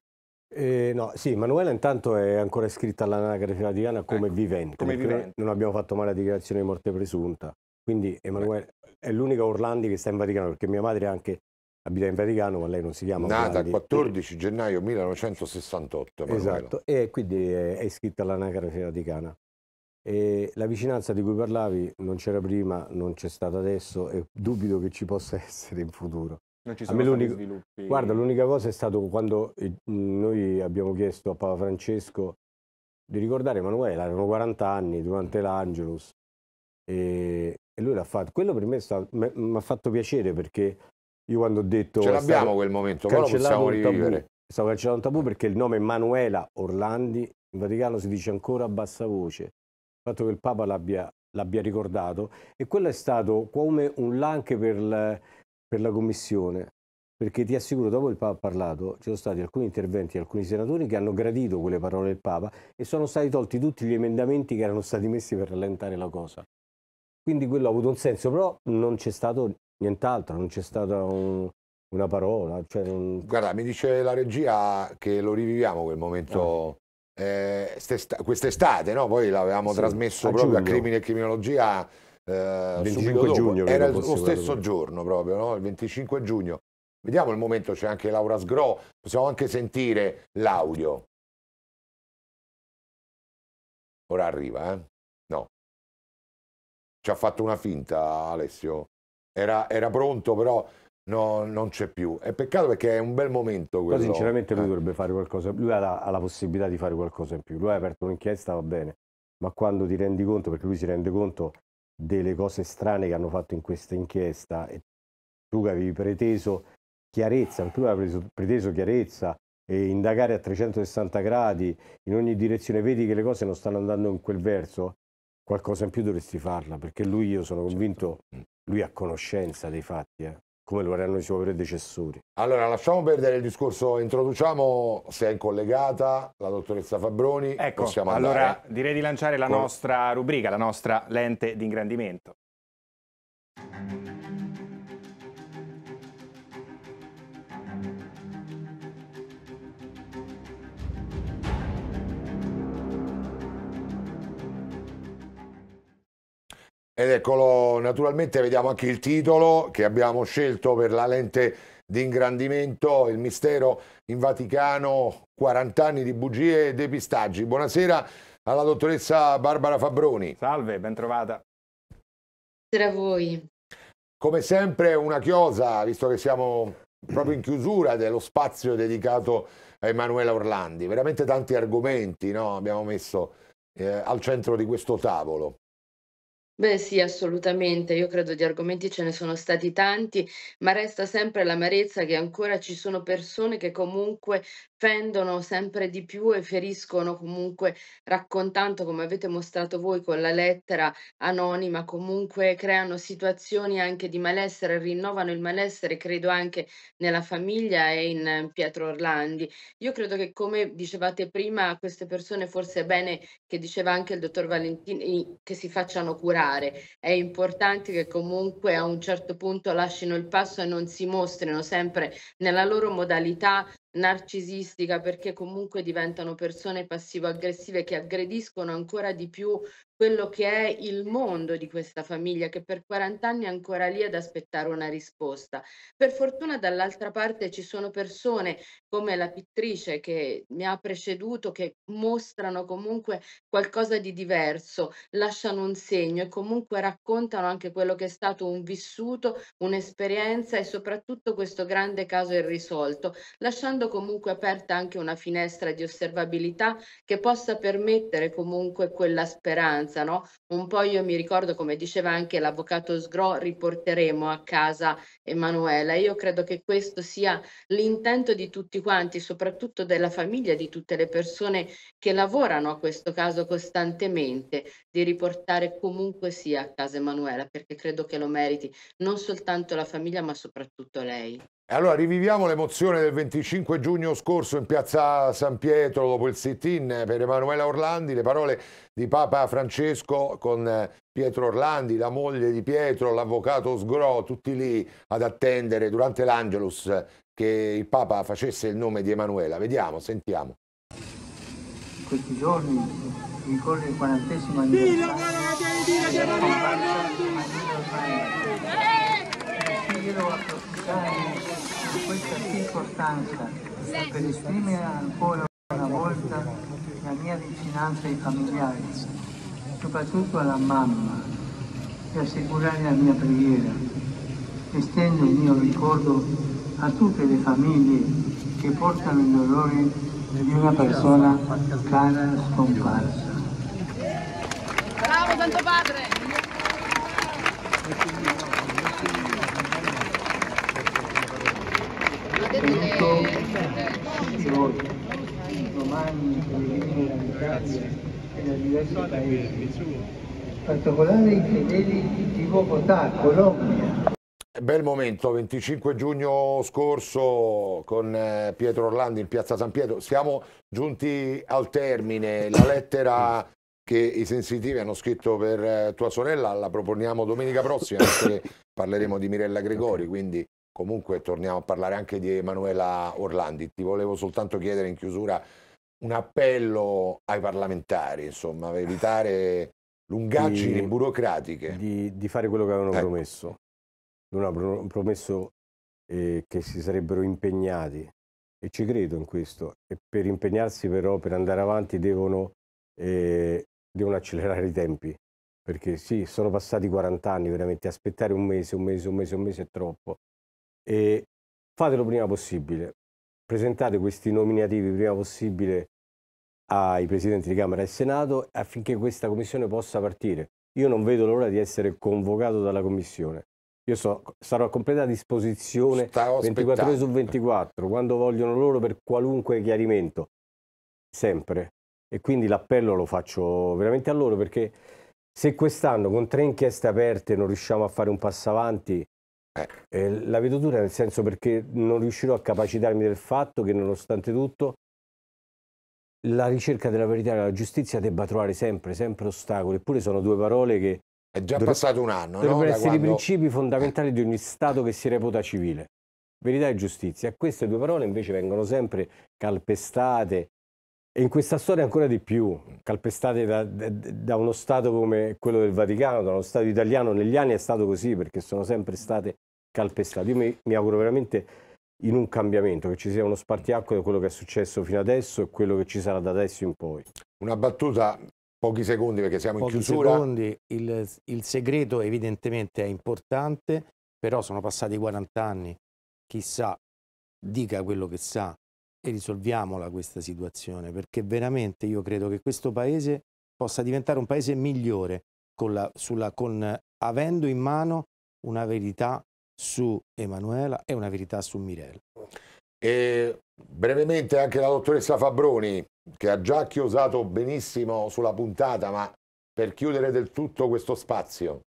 Eh, no, sì, Emanuela intanto è ancora iscritta all'anagrafe vaticana come, ecco, vivente, come vivente. Non abbiamo fatto mai la dichiarazione di morte presunta. Quindi Emanuele è l'unica Orlandi che sta in Vaticano, perché mia madre anche abita in Vaticano, ma lei non si chiama Nata il 14 gennaio 1968. Emanuele. Esatto, e quindi è iscritta all'anagrafe vaticana. E la vicinanza di cui parlavi non c'era prima, non c'è stata adesso e dubito che ci possa essere in futuro. Non ci sono stati sviluppi. Guarda, l'unica cosa è stato quando eh, noi abbiamo chiesto a Papa Francesco di ricordare Emanuele, erano 40 anni durante l'Angelus e e lui l'ha fatto. Quello per me mi ha fatto piacere perché io quando ho detto... Ce l'abbiamo quel momento, però possiamo rivivere. Stavo cancellando un tabù perché il nome Emanuela Orlandi in Vaticano si dice ancora a bassa voce. Il fatto che il Papa l'abbia ricordato e quello è stato come un là anche per la, per la Commissione perché ti assicuro, dopo il Papa ha parlato, ci sono stati alcuni interventi di alcuni senatori che hanno gradito quelle parole del Papa e sono stati tolti tutti gli emendamenti che erano stati messi per rallentare la cosa. Quindi quello ha avuto un senso, però non c'è stato nient'altro, non c'è stata un, una parola. Cioè un... Guarda, mi dice la regia che lo riviviamo quel momento. Ah. Eh, quest'estate, no? poi l'avevamo sì, trasmesso a proprio giugno. a Crimine e Criminologia eh, 25 giugno era lo stesso giorno proprio, no? il 25 giugno vediamo il momento, c'è anche Laura Sgro possiamo anche sentire l'audio ora arriva eh? Ci ha fatto una finta Alessio, era, era pronto però no, non c'è più. È peccato perché è un bel momento quello. Però sinceramente lui eh. dovrebbe fare qualcosa, lui ha la, ha la possibilità di fare qualcosa in più, lui ha aperto un'inchiesta, va bene, ma quando ti rendi conto, perché lui si rende conto delle cose strane che hanno fatto in questa inchiesta e tu che avevi preteso chiarezza, tu avevi preteso chiarezza e indagare a 360 gradi in ogni direzione, vedi che le cose non stanno andando in quel verso qualcosa in più dovresti farla, perché lui, io sono certo. convinto, lui ha conoscenza dei fatti, eh? come lo erano i suoi predecessori. Allora, lasciamo perdere il discorso, introduciamo, se è collegata, la dottoressa Fabroni. Ecco, Possiamo allora andare. direi di lanciare la Con... nostra rubrica, la nostra lente di ingrandimento. Ed eccolo, naturalmente vediamo anche il titolo che abbiamo scelto per la lente di ingrandimento, il mistero in Vaticano, 40 anni di bugie e depistaggi. Buonasera alla dottoressa Barbara Fabroni. Salve, bentrovata. Buonasera a voi. Come sempre una chiosa, visto che siamo proprio in chiusura dello spazio dedicato a Emanuela Orlandi. Veramente tanti argomenti no? abbiamo messo eh, al centro di questo tavolo. Beh sì, assolutamente, io credo di argomenti ce ne sono stati tanti, ma resta sempre l'amarezza che ancora ci sono persone che comunque fendono sempre di più e feriscono comunque raccontando, come avete mostrato voi con la lettera anonima, comunque creano situazioni anche di malessere, rinnovano il malessere, credo anche nella famiglia e in eh, Pietro Orlandi. Io credo che come dicevate prima, queste persone forse è bene che diceva anche il dottor Valentini che si facciano curare. È importante che comunque a un certo punto lasciano il passo e non si mostrino sempre nella loro modalità narcisistica perché comunque diventano persone passivo-aggressive che aggrediscono ancora di più quello che è il mondo di questa famiglia che per 40 anni è ancora lì ad aspettare una risposta. Per fortuna dall'altra parte ci sono persone come la pittrice che mi ha preceduto che mostrano comunque qualcosa di diverso, lasciano un segno e comunque raccontano anche quello che è stato un vissuto, un'esperienza e soprattutto questo grande caso irrisolto, lasciando comunque aperta anche una finestra di osservabilità che possa permettere comunque quella speranza sostanza, no? Un po' io mi ricordo, come diceva anche l'avvocato Sgro, riporteremo a casa Emanuela. Io credo che questo sia l'intento di tutti quanti, soprattutto della famiglia, di tutte le persone che lavorano a questo caso costantemente, di riportare comunque sia a casa Emanuela, perché credo che lo meriti non soltanto la famiglia, ma soprattutto lei. Allora riviviamo l'emozione del 25 giugno scorso in piazza San Pietro dopo il sit-in eh, per Emanuela Orlandi, le parole di Papa Francesco con eh, Pietro Orlandi, la moglie di Pietro, l'avvocato Sgro, tutti lì ad attendere durante l'Angelus eh, che il Papa facesse il nome di Emanuela. Vediamo, sentiamo. Questi giorni ricorre il quarantesimo anniversario. Sì, Emanuela Orlandi! Quiero aprovechar questa circostanza per esprimere ancora una volta la mia vicinanza ai familiari, soprattutto alla mamma, e assicurare la mia preghiera. Estendo il mio ricordo a tutte le famiglie che portano il dolore di una persona cara scomparsa. Bravo Santo Padre! detto che domani venire l'Italia e da diversi paesi, in particolare i fedeli di Bogotà, Colombia. Bel momento, 25 giugno scorso con eh, Pietro Orlandi in piazza San Pietro. Siamo giunti al termine. La lettera che i sensitivi hanno scritto per eh, tua sorella la proponiamo domenica prossima perché parleremo di Mirella Gregori. Quindi Comunque torniamo a parlare anche di Emanuela Orlandi. Ti volevo soltanto chiedere in chiusura un appello ai parlamentari, insomma, per evitare lungaggini di, burocratiche. Di, di, fare quello che avevano ecco. promesso. Non hanno promesso eh, che si sarebbero impegnati e ci credo in questo. E per impegnarsi però, per andare avanti, devono, eh, devono accelerare i tempi. Perché sì, sono passati 40 anni, veramente aspettare un mese, un mese, un mese, un mese è troppo. E fatelo prima possibile. Presentate questi nominativi prima possibile ai presidenti di Camera e Senato affinché questa commissione possa partire. Io non vedo l'ora di essere convocato dalla commissione. Io so, sarò a completa disposizione Stavo 24 ore su 24, quando vogliono loro per qualunque chiarimento, sempre. E quindi l'appello lo faccio veramente a loro perché se quest'anno con tre inchieste aperte non riusciamo a fare un passo avanti, eh, eh, la vedo dura nel senso perché non riuscirò a capacitarmi del fatto che nonostante tutto la ricerca della verità e della giustizia debba trovare sempre, sempre ostacoli, eppure sono due parole che... È già passato un anno. Dovrebbero no? essere quando... i principi fondamentali di ogni Stato che si reputa civile. Verità e giustizia. Queste due parole invece vengono sempre calpestate, e in questa storia ancora di più, calpestate da, da, uno Stato come quello del Vaticano, da uno Stato italiano, negli anni è stato così perché sono sempre state calpestate. Io mi, mi auguro veramente in un cambiamento, che ci sia uno spartiacco di quello che è successo fino adesso e quello che ci sarà da adesso in poi. Una battuta, pochi secondi perché siamo pochi in chiusura. Secondi, il, il segreto evidentemente è importante, però sono passati 40 anni, chissà, dica quello che sa e risolviamola questa situazione, perché veramente io credo che questo paese possa diventare un paese migliore con la, sulla, con, avendo in mano una verità su Emanuela e una verità su Mirella. E brevemente anche la dottoressa Fabroni, che ha già chiosato benissimo sulla puntata, ma per chiudere del tutto questo spazio,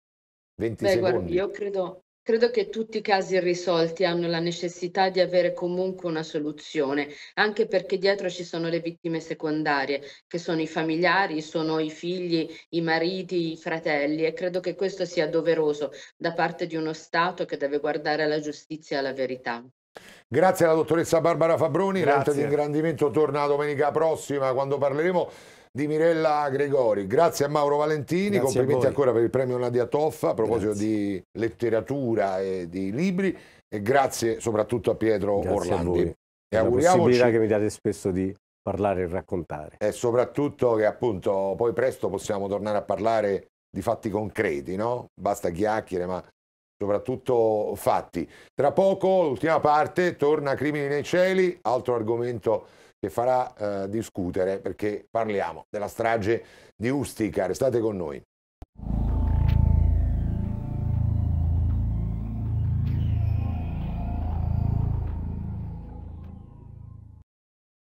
20 Beh, secondi. Guarda, io credo Credo che tutti i casi irrisolti hanno la necessità di avere comunque una soluzione, anche perché dietro ci sono le vittime secondarie, che sono i familiari, sono i figli, i mariti, i fratelli e credo che questo sia doveroso da parte di uno Stato che deve guardare alla giustizia e alla verità. Grazie alla dottoressa Barbara Fabroni, l'ente di ingrandimento torna domenica prossima quando parleremo di Mirella Gregori. Grazie a Mauro Valentini, Grazie complimenti ancora per il premio Nadia Toffa a proposito Grazie. di letteratura e di libri e grazie soprattutto a Pietro Grazie Orlandi. A e auguriamoci... La possibilità che mi date spesso di parlare e raccontare. E soprattutto che appunto poi presto possiamo tornare a parlare di fatti concreti, no? Basta chiacchiere, ma soprattutto fatti. Tra poco, l'ultima parte, torna Crimini nei cieli, altro argomento che farà eh, discutere perché parliamo della strage di Ustica. Restate con noi.